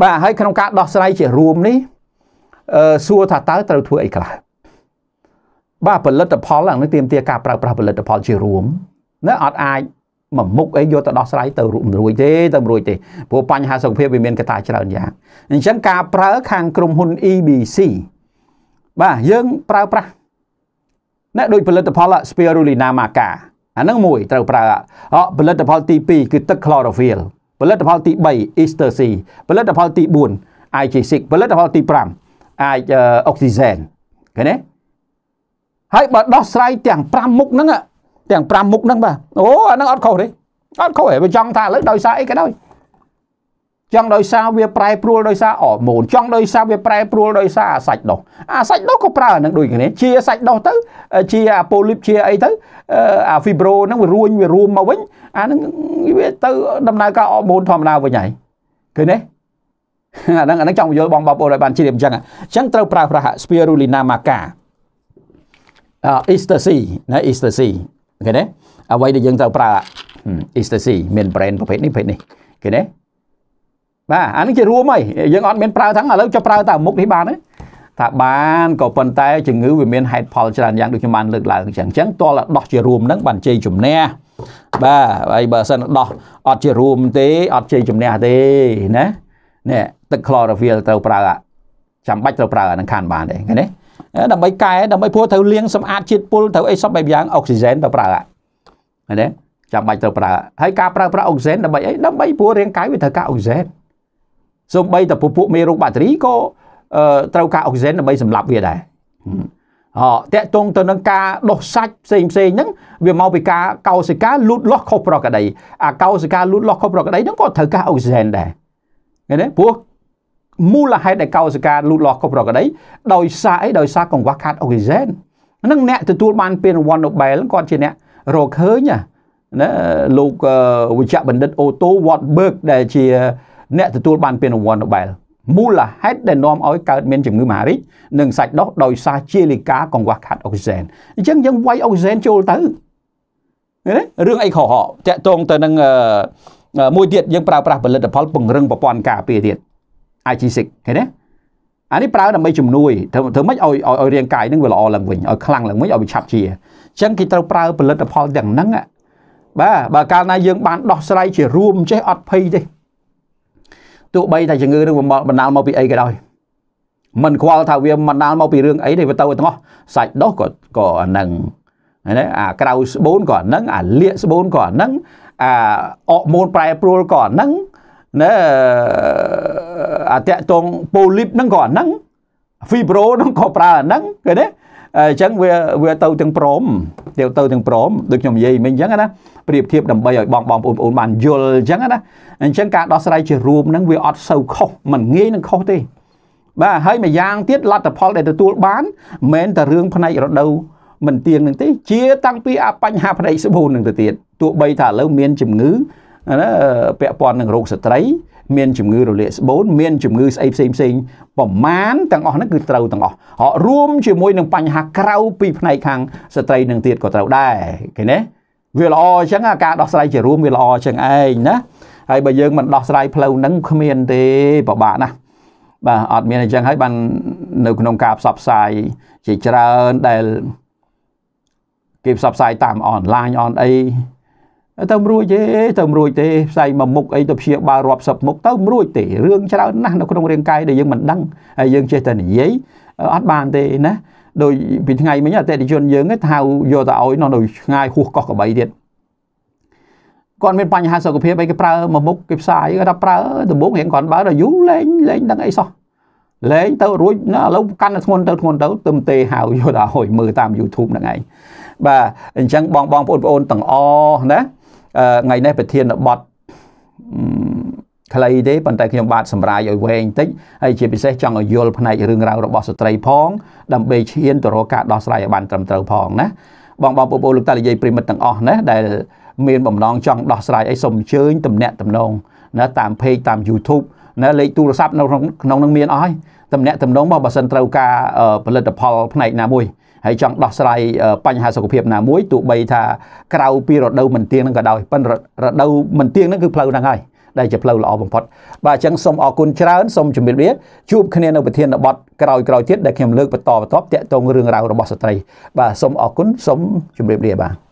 បាទហើយក្នុងការដោះស្រាយជារួមនេះអឺសួរថាតើត្រូវធ្វើអីខ្លះបាទផលិតផលឡើងនេះទាមទារការប្រើប្រាស់ផលិតផលជារួមណាអត់អាចមួយមុខអីយកទៅដោះស្រាយទៅរួចទេទៅរួចទេព្រោះបញ្ហាសុខភាពវាមានកត្តាច្រើនយ៉ាងអញ្ចឹងការប្រើខាងក្រុមហ៊ុន EBC បាទយើងប្រើប្រាស់ណាដូចផលិតផល Spirulina maca អាហ្នឹងមួយត្រូវប្រើផលិតផលទី2គឺទឹក chlorophyll ផលិតផលទី3 Ester C ផលិតផលទី4 IG6 ផលិតផលទី5អាចអុកស៊ីសែនឃើញទេហើយបើដោះស្រាយទាំង5មុខហ្នឹងទាំង5មុខហ្នឹងបាទអូអាហ្នឹងអត់ខុសទេអត់ខុសទេបើចង់ថាឥឡូវដោយសារអីក៏ដោយចង់ដោយសារវាប្រែប្រួលដោយសារអរម៉ូនចង់ដោយសារវាប្រែប្រួលដោយសារអាសាច់ដោះអាសាច់ដោះក៏ប្រើនឹងដូចគ្នាជាសាច់ដោះទៅជាអាប៉ូលីបជាអីទៅអាហ្វីប្រូហ្នឹងវារួញវារួមមកវិញអាហ្នឹងវាទៅដំណើរការអរម៉ូនធម្មតាវិញហើយឃើញទេអាហ្នឹងអាហ្នឹងចង់បញ្យល់បងប្អូនឲ្យបានជ្រាបអញ្ចឹងអញ្ចឹងត្រូវប្រើប្រាស់ spirulina maca ecstasy ណា ecstasy ឃើញទេអ្វីដែលយើងត្រូវប្រើ ecstasy មាន brand ប្រភេទនេះប្រភេទនេះឃើញទេបាទអានេះជារួមហើយយើងអត់មានប្រើទាំងឥឡូវចុះប្រើតែមុខនេះបានទេថាបានក៏ប៉ុន្តែជំងឺវាមានហេតុផលច្រើនយ៉ាងដូចខ្ញុំបានលើកឡើងអញ្ចឹងអញ្ចឹងតលដោះជារួមហ្នឹងបានជ័យជំនះបាទហើយបើសិនដោះអត់ជារួមទេអត់ជ័យជំនះទេណានេះទឹក chlorophyll ត្រូវប្រើចាំបាច់ត្រូវប្រើអានឹងខានបានដែរឃើញទេដើម្បីកែដើម្បីព្រោះត្រូវលាងសម្អាតជាតិពុលត្រូវអីសពបែបយ៉ាងអុកស៊ីហ្សែនទៅប្រើឃើញទេចាំបាច់ត្រូវប្រើហើយការប្រើប្រាស់អុកស៊ីហ្សែនដើម្បីអីដើម្បីព្រោះរាង កាយវាត្រូវការអុកស៊ីហ្សែនសូម្បីតែពពួកមេរោគបាក់តេរីក៏ត្រូវការអុកស៊ីហ្សែនដើម្បីសម្លាប់វាដែរអតកតងទៅនឹងការដុសសាច់ផ្សេងផ្សេងហ្នឹងវាមកពីការកោសិកាលូតលាស់ខុសប្រក្រតីអាកោសិកាលូតលាស់ខុសប្រក្រតីហ្នឹងក៏ត្រូវការអុកស៊ីហ្សែនដែរឃើញទេព្រោះមូលហេតុដែលកោសិកាលូតលាស់ខុសប្រក្រតីដោយសារអីដោយសារកង្វះខាតអុកស៊ីសែននឹងអ្នកទទួលបានពានរង្វាន់ Nobel គាត់ជាអ្នករកឃើញណាលោកវិជ្ជបណ្ឌិតអូតូវ៉តបឺកដែលជាអ្នកទទួលបានពានរង្វាន់ Nobel មូលហេតុដែលនាំឲ្យកើតមានជំងឺមហារីកនិងសាច់ដុះដោយសារជាលិកាកង្វះខាតអុកស៊ីសែនអញ្ចឹងយើងវាយអុកស៊ីសែនចូលទៅណារឿងអីខុសហ៎តកតងទៅនឹងមួយទៀតយើងប្រើប្រាស់ផលិតផលពង្រឹងប្រព័ន្ធការពារទៀត IG6 ឃើញទេអានេះប្រើដើម្បីជំនួយធ្វើធ្វើម៉េចឲ្យឲ្យរាងកាយនឹងវាល្អឡើងវិញឲ្យខ្លាំងឡើងវិញឲ្យវាឆាប់ជាអញ្ចឹងគេត្រូវប្រើផលិតផលទាំងហ្នឹងបាទបើកាលណាយើងបានដោះស្រាយជារួមចេះអត់ភ័យទេទោះបីតែជំងឺនឹងបណ្ដាលមកពីអីក៏ដោយមិនខ្វល់ថាវាបណ្ដាលមកពីរឿងអីទេវាទៅទាំងអស់សាច់ដុះក៏ក៏អានឹងហ្នឹងអាក្រៅស្បូនក៏អានឹងអាលៀកស្បូនក៏អានឹងអាអរម៉ូនប្រែប្រួលក៏អានឹងណាអាតាក់តងប៉ូលីបហ្នឹងក៏អាហ្នឹងហ្វីប្រូហ្នឹងក៏ប្រើអាហ្នឹងឃើញទេអញ្ចឹងវាវាទៅទាំងព្រម ទៅទៅទាំងព្រមដូចខ្ញុំនិយាយមិញអញ្ចឹងណាប្រៀបធៀបដើម្បីឲ្យបងបងប្អូនបងបានយល់អញ្ចឹងណាអញ្ចឹងការដោះស្រាយជារួមហ្នឹងវាអត់សូវខុសมันងាយនឹងខុសទេបាទហើយម្យ៉ាងទៀតលទ្ធផលដែលទទួលបានមិនមែនតែរឿងផ្នែករដូវមិនទៀងនឹងទេជាតាំងពីអាបញ្ហាផ្នែកស្បូននឹងទៅទៀតទោះបី ថាឥឡូវមានជំងឺណាពាក់ព័ន្ធនឹងរោគស្ត្រី មានជំងឺរលាកស្បូនមានជំងឺស្អីផ្សេងផ្សេងប្រមាណទាំងអស់ហ្នឹងគឺត្រូវទាំងអស់រួមជាមួយនឹងបញ្ហាក្រៅពីផ្នែកខាងស្ត្រីនឹងទៀតក៏ត្រូវដែរឃើញទេវាល្អអញ្ចឹងការដោះស្រាយជារួមវាល្អអញ្ចឹងឯងណាហើយបើយើងមិនដោះស្រាយផ្លូវហ្នឹងគ្មានទេពិបាកណាស់បាទអត់មានអញ្ចឹងហើយបាននៅក្នុងការផ្សព្វផ្សាយជាច្រើនដែលគេផ្សព្វផ្សាយតាមអនឡាញអនអីទៅមិនរួចទេទៅមិនរួចទេផ្សែងមួយមុខអីទៅព្យាបាលរាប់សិបមុខទៅមិនរួចទេរឿងច្រើនណាស់នៅក្នុងរាងកាយដែលយើងមិនដឹងហើយយើងចេះតែនិយាយអត់បានទេណាដោយពីថ្ងៃមិញអតិថិជនយើងថាយកទៅឲ្យនៅឆ្ងាយហួសកោះកបីទៀតគាត់មានបញ្ហាសុខភាពអីគេប្រើមួយមុខគេផ្សាយគាត់ថាប្រើដំបងរៀងគាត់បើដល់យូរលេងលេងដឹងអីសោះលេងទៅរួចណាឥឡូវកាន់តែធ្ងន់ទៅធ្ងន់ទៅទឹមទេហៅយកដល់ឲ្យមើលតាម YouTube ហ្នឹងឯងបាទអញ្ចឹងបងបងប្អូនបងអូនទាំងអស់ណាថ្ងៃនេះប្រធានបទខ្លីទេប៉ុន្តែខ្ញុំបាទសម្រាយឲ្យវែងបន្តិចហើយជាពិសេសចង់ឲ្យយល់ផ្នែករឿងរ៉ាវរបស់ស្ត្រីផងដើម្បីឈានទៅរកការដោះស្រាយឲ្យបានត្រឹមត្រូវផងណាបងបងប្អូនលោកតានិយាយប្រិមិត្តទាំងអស់ណាដែលមានបំណងចង់ដោះស្រាយអីសូមអញ្ជើញតំណាក់តំណងណាតាម page តាម YouTube ណាលេខទូរស័ព្ទនៅក្នុងក្នុងនឹងមានអស់ហើយតំណាក់តំណងមកបើសិនត្រូវការផលិតផលផ្នែកណាមួយហើយចង់ដោះស្រាយបញ្ហាសុខភាពណាមួយទោះបី ថាក្រៅពីរដូវមិនទៀងនឹងក៏ដោយប៉ុន្តែរដូវមិនទៀងនឹងគឺផ្លូវហ្នឹងហើយដែលជាផ្លូវល្អបំផុត បាទអញ្ចឹងសូមអរគុណច្រើនសូមជម្រាបលាជួបគ្នានៅប្រធានបទក្រោយៗទៀតដែលខ្ញុំលើកបន្តបន្ទាប់តាក់ទងរឿងរ៉ាវរបស់ស្ត្រីបាទសូមអរគុណសូមជម្រាបលាបាទ